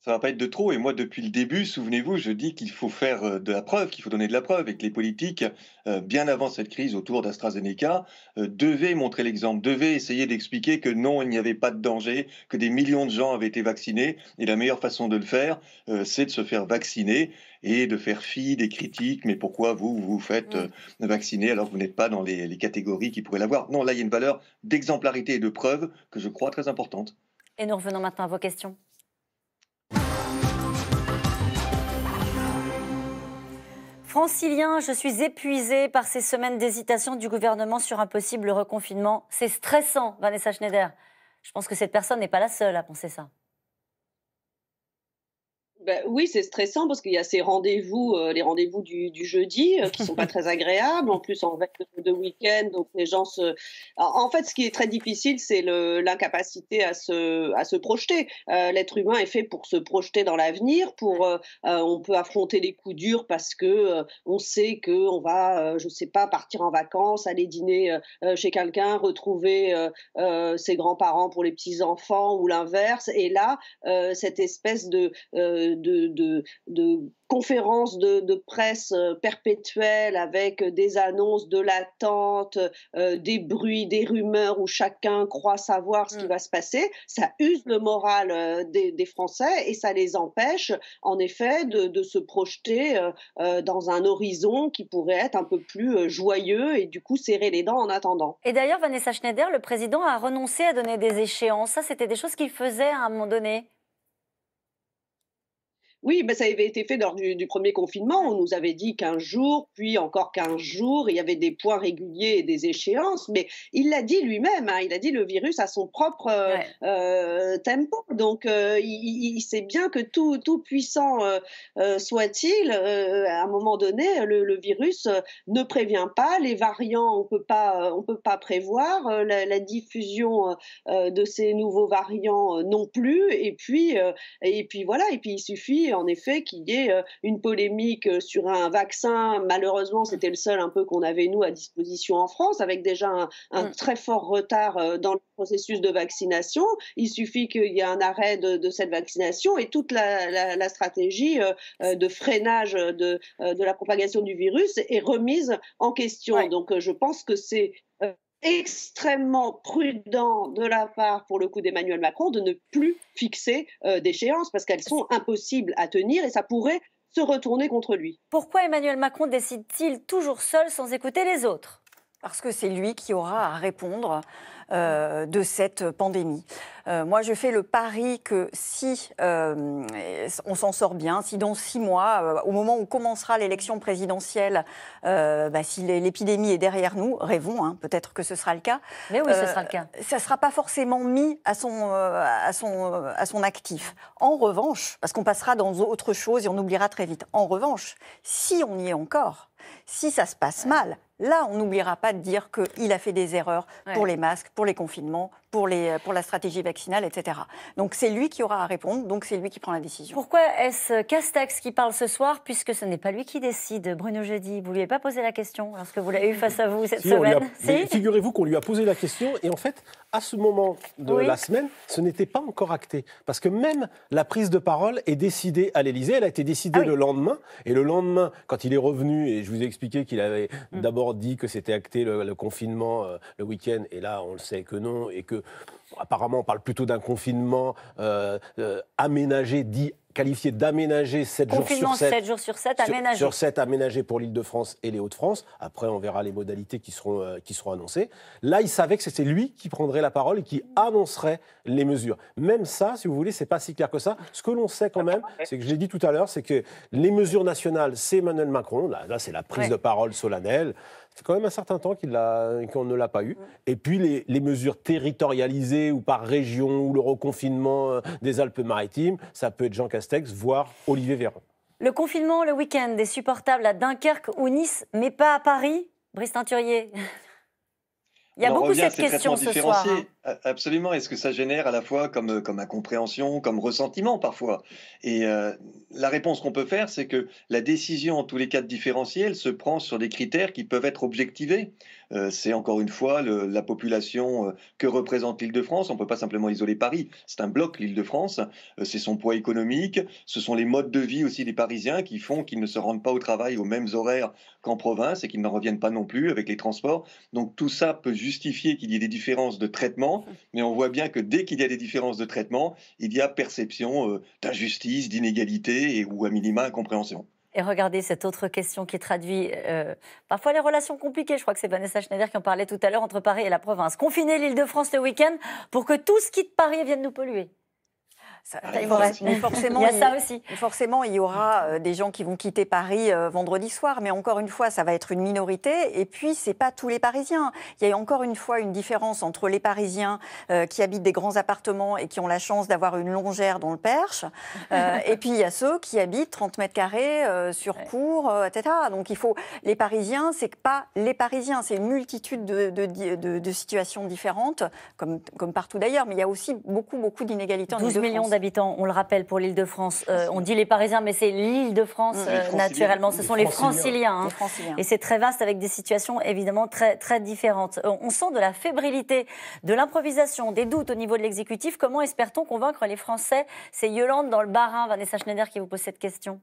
ça va pas être de trop. Et moi, depuis le début, souvenez-vous, je dis qu'il faut faire euh, de la preuve, qu'il faut donner de la preuve, et que les politiques, euh, bien avant cette crise autour d'AstraZeneca, euh, devaient montrer l'exemple, devaient essayer d'expliquer que non, il n'y avait pas de danger, que des millions de gens avaient été vaccinés, et la meilleure façon de le faire, c'est de se faire vacciner et de faire fi des critiques. Mais pourquoi vous vous faites vacciner alors que vous n'êtes pas dans les, les catégories qui pourraient l'avoir Non, là, il y a une valeur d'exemplarité et de preuve que je crois très importante. Et nous revenons maintenant à vos questions. Francilien, je suis épuisée par ces semaines d'hésitation du gouvernement sur un possible reconfinement. C'est stressant, Vanessa Schneider. Je pense que cette personne n'est pas la seule à penser ça. Bah oui, c'est stressant parce qu'il y a ces rendez-vous, euh, les rendez-vous du, jeudi, qui euh, qui sont pas <laughs> très agréables. En plus, en fait, de week-end, donc les gens se. en fait, ce qui est très difficile, c'est l'incapacité à se, à se projeter. Euh, l'être humain est fait pour se projeter dans l'avenir. Pour, on peut affronter les coups durs parce que on sait que on va, je sais pas, partir en vacances, aller dîner chez quelqu'un, retrouver ses grands-parents pour les petits enfants ou l'inverse. Et là, cette espèce de de, conférences de, presse euh, perpétuelles avec des annonces de l'attente, euh, des bruits, des rumeurs où chacun croit savoir ce qui mm. va se passer, ça use le moral euh, des, Français et ça les empêche en effet de, se projeter dans un horizon qui pourrait être un peu plus joyeux et du coup serrer les dents en attendant. Et d'ailleurs, Vanessa Schneider, le président a renoncé à donner des échéances. Ça, c'était des choses qu'il faisait à un moment donné. Oui, ça avait été fait lors du, premier confinement. On nous avait dit qu'un jour, puis encore qu'un jours. Il y avait des points réguliers et des échéances. Mais il l'a dit lui-même. Hein. il a dit le virus à son propre euh, euh, tempo. Donc, euh, il, sait bien que tout, tout puissant soit-il, à un moment donné, le, virus ne prévient pas. Les variants, on peut pas, on peut pas prévoir. La, diffusion de ces nouveaux variants non plus. Et puis, et puis voilà. Et puis, il suffit en effet qu'il y ait euh, une polémique euh, sur un vaccin. Malheureusement, mm. c'était le seul un peu qu'on avait, nous, à disposition en France, avec déjà un, mm. très fort retard euh, dans le processus de vaccination. Il suffit qu'il y ait un arrêt de, cette vaccination et toute la, stratégie de freinage de, de, la propagation du virus est remise en question. Donc, je pense que c'est extrêmement prudent de la part, pour le coup, d'Emmanuel Macron de ne plus fixer euh, d'échéances parce qu'elles sont impossibles à tenir et ça pourrait se retourner contre lui. Pourquoi Emmanuel Macron décide-t-il toujours seul sans écouter les autres parce que c'est lui qui aura à répondre euh, de cette pandémie. Euh, moi, je fais le pari que si euh, on s'en sort bien, si dans six mois, au moment où commencera l'élection présidentielle, bah, si l'épidémie est derrière nous, rêvons, hein, peut-être que ce sera le cas. Mais oui, ce sera le cas. Ça ne sera pas forcément mis à son, à son actif. En revanche, parce qu'on passera dans autre chose et on oubliera très vite. En revanche, si on y est encore, si ça se passe mal, Là, on n'oubliera pas de dire qu'il a fait des erreurs pour les masques, pour les confinements, pour, les, pour la stratégie vaccinale, etc. Donc c'est lui qui aura à répondre, donc c'est lui qui prend la décision. Pourquoi est-ce Castex qui parle ce soir, puisque ce n'est pas lui qui décide, Bruno Jeudi Vous ne lui avez pas posé la question lorsque vous l'avez eu face à vous cette semaine Figurez-vous qu'on lui a posé la question, et en fait, à ce moment de la semaine, ce n'était pas encore acté. Parce que même la prise de parole est décidée à l'Élysée, elle a été décidée ah le lendemain. Et le lendemain, quand il est revenu, et je vous ai expliqué qu'il avait mm. d'abord dit que c'était acté le, confinement euh, le week-end, et là on le sait que non, et que apparemment, on parle plutôt d'un confinement euh, euh, aménagé, dit qualifié d'aménager 7 jours sur 7. sur 7 aménagé. pour l'Île-de-France et les Hauts-de-France. Après, on verra les modalités qui seront, euh, qui seront annoncées. Là, il savait que c'était lui qui prendrait la parole et qui annoncerait les mesures. Même ça, si vous voulez, c'est pas si clair que ça. Ce que l'on sait quand même, c'est que je l'ai dit tout à l'heure, c'est que les mesures nationales, c'est Emmanuel Macron. Là, c'est la prise de parole solennelle. C'est quand même un certain temps qu'on ne l'a pas eu. Et puis les, mesures territorialisées ou par région ou le reconfinement euh, des Alpes-Maritimes, ça peut être Jean Castex, voire Olivier Véran. Le confinement le week-end est supportable à Dunkerque ou Nice, mais pas à Paris Brice Teinturier il y a beaucoup cette question ce soir. Hein. Absolument. Est-ce que ça génère à la fois comme, euh, comme incompréhension, comme ressentiment parfois Et euh, la réponse qu'on peut faire, c'est que la décision, en tous les cas de différencier, elle se prend sur des critères qui peuvent être objectivés. Euh, c'est encore une fois la population euh, que représente l'Île-de-France. On ne peut pas simplement isoler Paris. C'est un bloc, l'Île-de-France. Euh, c'est son poids économique. Ce sont les modes de vie aussi des Parisiens qui font qu'ils ne se rendent pas au travail aux mêmes horaires qu'en province et qu'ils n'en reviennent pas non plus avec les transports. Donc tout ça peut justifier qu'il y ait des différences de traitement. Mais on voit bien que dès qu'il y a des différences de traitement, il y a perception d'injustice, d'inégalité ou à minima incompréhension. Et regardez cette autre question qui traduit euh, parfois les relations compliquées. Je crois que c'est Vanessa Schneider qui en parlait tout à l'heure entre Paris et la province. Confiner l'île de France le week-end pour que tout ce qui de Paris vienne nous polluer il forcément, <laughs> il y a ça aussi. Forcément, il y aura euh, des gens qui vont quitter Paris euh, vendredi soir, mais encore une fois, ça va être une minorité. Et puis, c'est pas tous les Parisiens. Il y a encore une fois une différence entre les Parisiens euh, qui habitent des grands appartements et qui ont la chance d'avoir une longère dans le Perche, <laughs> et puis il y a ceux qui habitent 30 mètres carrés sur cours, etc. Donc, il faut les Parisiens, c'est pas les Parisiens, c'est une multitude de, de, situations différentes, comme, comme partout d'ailleurs. Mais il y a aussi beaucoup, beaucoup d'inégalités 12 millions habitants, on le rappelle, pour l'île de France. Euh, on dit les Parisiens, mais c'est l'île de France, mmh. euh, naturellement. Ce sont hein. les Franciliens. Et c'est très vaste avec des situations évidemment très, très différentes. Euh, on sent de la fébrilité, de l'improvisation, des doutes au niveau de l'exécutif. Comment espère-t-on convaincre les Français C'est Yolande dans le Barin, Vanessa Schneider, qui vous pose cette question.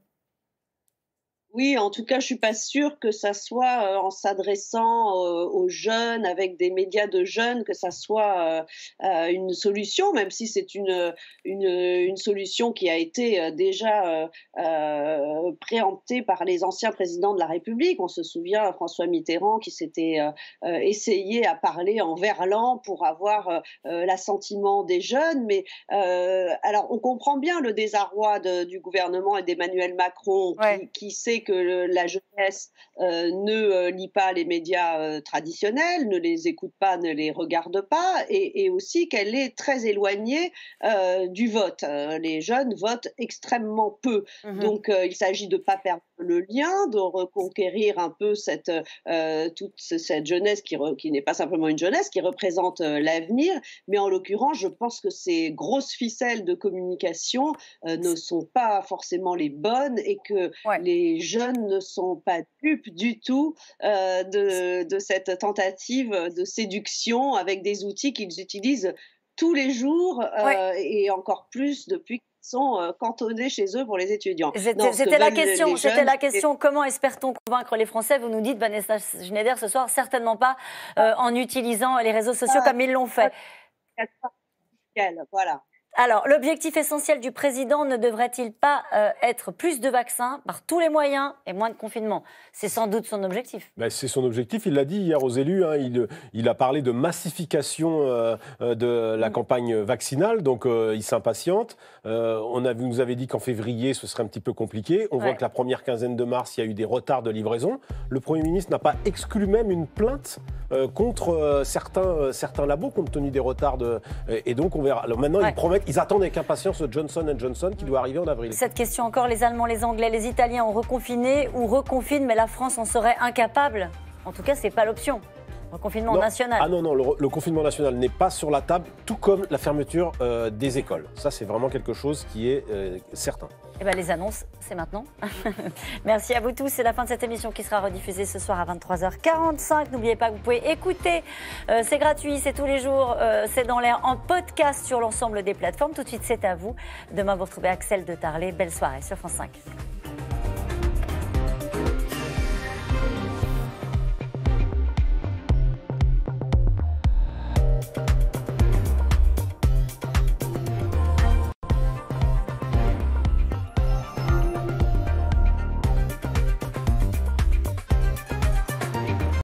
Oui, en tout cas, je suis pas sûre que ça soit euh, en s'adressant euh, aux jeunes, avec des médias de jeunes, que ça soit euh, une solution, même si c'est une, une, solution qui a été déjà préemptée par les anciens présidents de la République. On se souvient François Mitterrand qui s'était essayé à parler en verlan pour avoir l'assentiment des jeunes. Mais alors, on comprend bien le désarroi du gouvernement et d'Emmanuel Macron qui, qui sait que la jeunesse euh, ne euh, lit pas les médias euh, traditionnels, ne les écoute pas, ne les regarde pas, et, aussi qu'elle est très éloignée du vote. les jeunes votent extrêmement peu. Mhm. Donc il s'agit de ne pas perdre le lien, de reconquérir un peu cette, toute cette jeunesse qui, qui n'est pas simplement une jeunesse, qui représente l'avenir, mais en l'occurrence, je pense que ces grosses ficelles de communication ne sont pas forcément les bonnes et que les les jeunes ne sont pas dupes du tout euh, de, cette tentative de séduction avec des outils qu'ils utilisent tous les jours euh, et encore plus depuis qu'ils sont euh, cantonnés chez eux pour les étudiants. C'était la question. C'était la question. Comment espère-t-on convaincre les Français Vous nous dites Vanessa Schneider ce soir certainement pas en utilisant les réseaux sociaux comme ils l'ont fait. Voilà. Alors, l'objectif essentiel du président ne devrait-il pas euh, être plus de vaccins par tous les moyens et moins de confinement C'est sans doute son objectif. Ben, c'est son objectif, il l'a dit hier aux élus. Hein. il, il, a parlé de massification euh, euh, de la mm. campagne vaccinale, donc il s'impatiente. on vous nous avez dit qu'en février, ce serait un petit peu compliqué. On voit que la première quinzaine de mars, il y a eu des retards de livraison. Le Premier ministre n'a pas exclu même une plainte contre certains, certains labos compte tenu des retards. et, donc, on verra. Alors maintenant, il promet ils attendent avec impatience Johnson Johnson qui doit arriver en avril. Cette question encore, les Allemands, les Anglais, les Italiens ont reconfiné ou reconfinent, mais la France en serait incapable. En tout cas, ce n'est pas l'option. Reconfinement national. Ah non, non, le, confinement national n'est pas sur la table, tout comme la fermeture euh, des écoles. Ça, c'est vraiment quelque chose qui est euh, certain. Eh ben, les annonces, c'est maintenant. <laughs> Merci à vous tous. C'est la fin de cette émission qui sera rediffusée ce soir à 23h45. N'oubliez pas que vous pouvez écouter. Euh, c'est gratuit, c'est tous les jours. Euh, c'est dans l'air en podcast sur l'ensemble des plateformes. Tout de suite, c'est à vous. Demain, vous retrouvez Axel de Tarlet. Belle soirée sur France 5.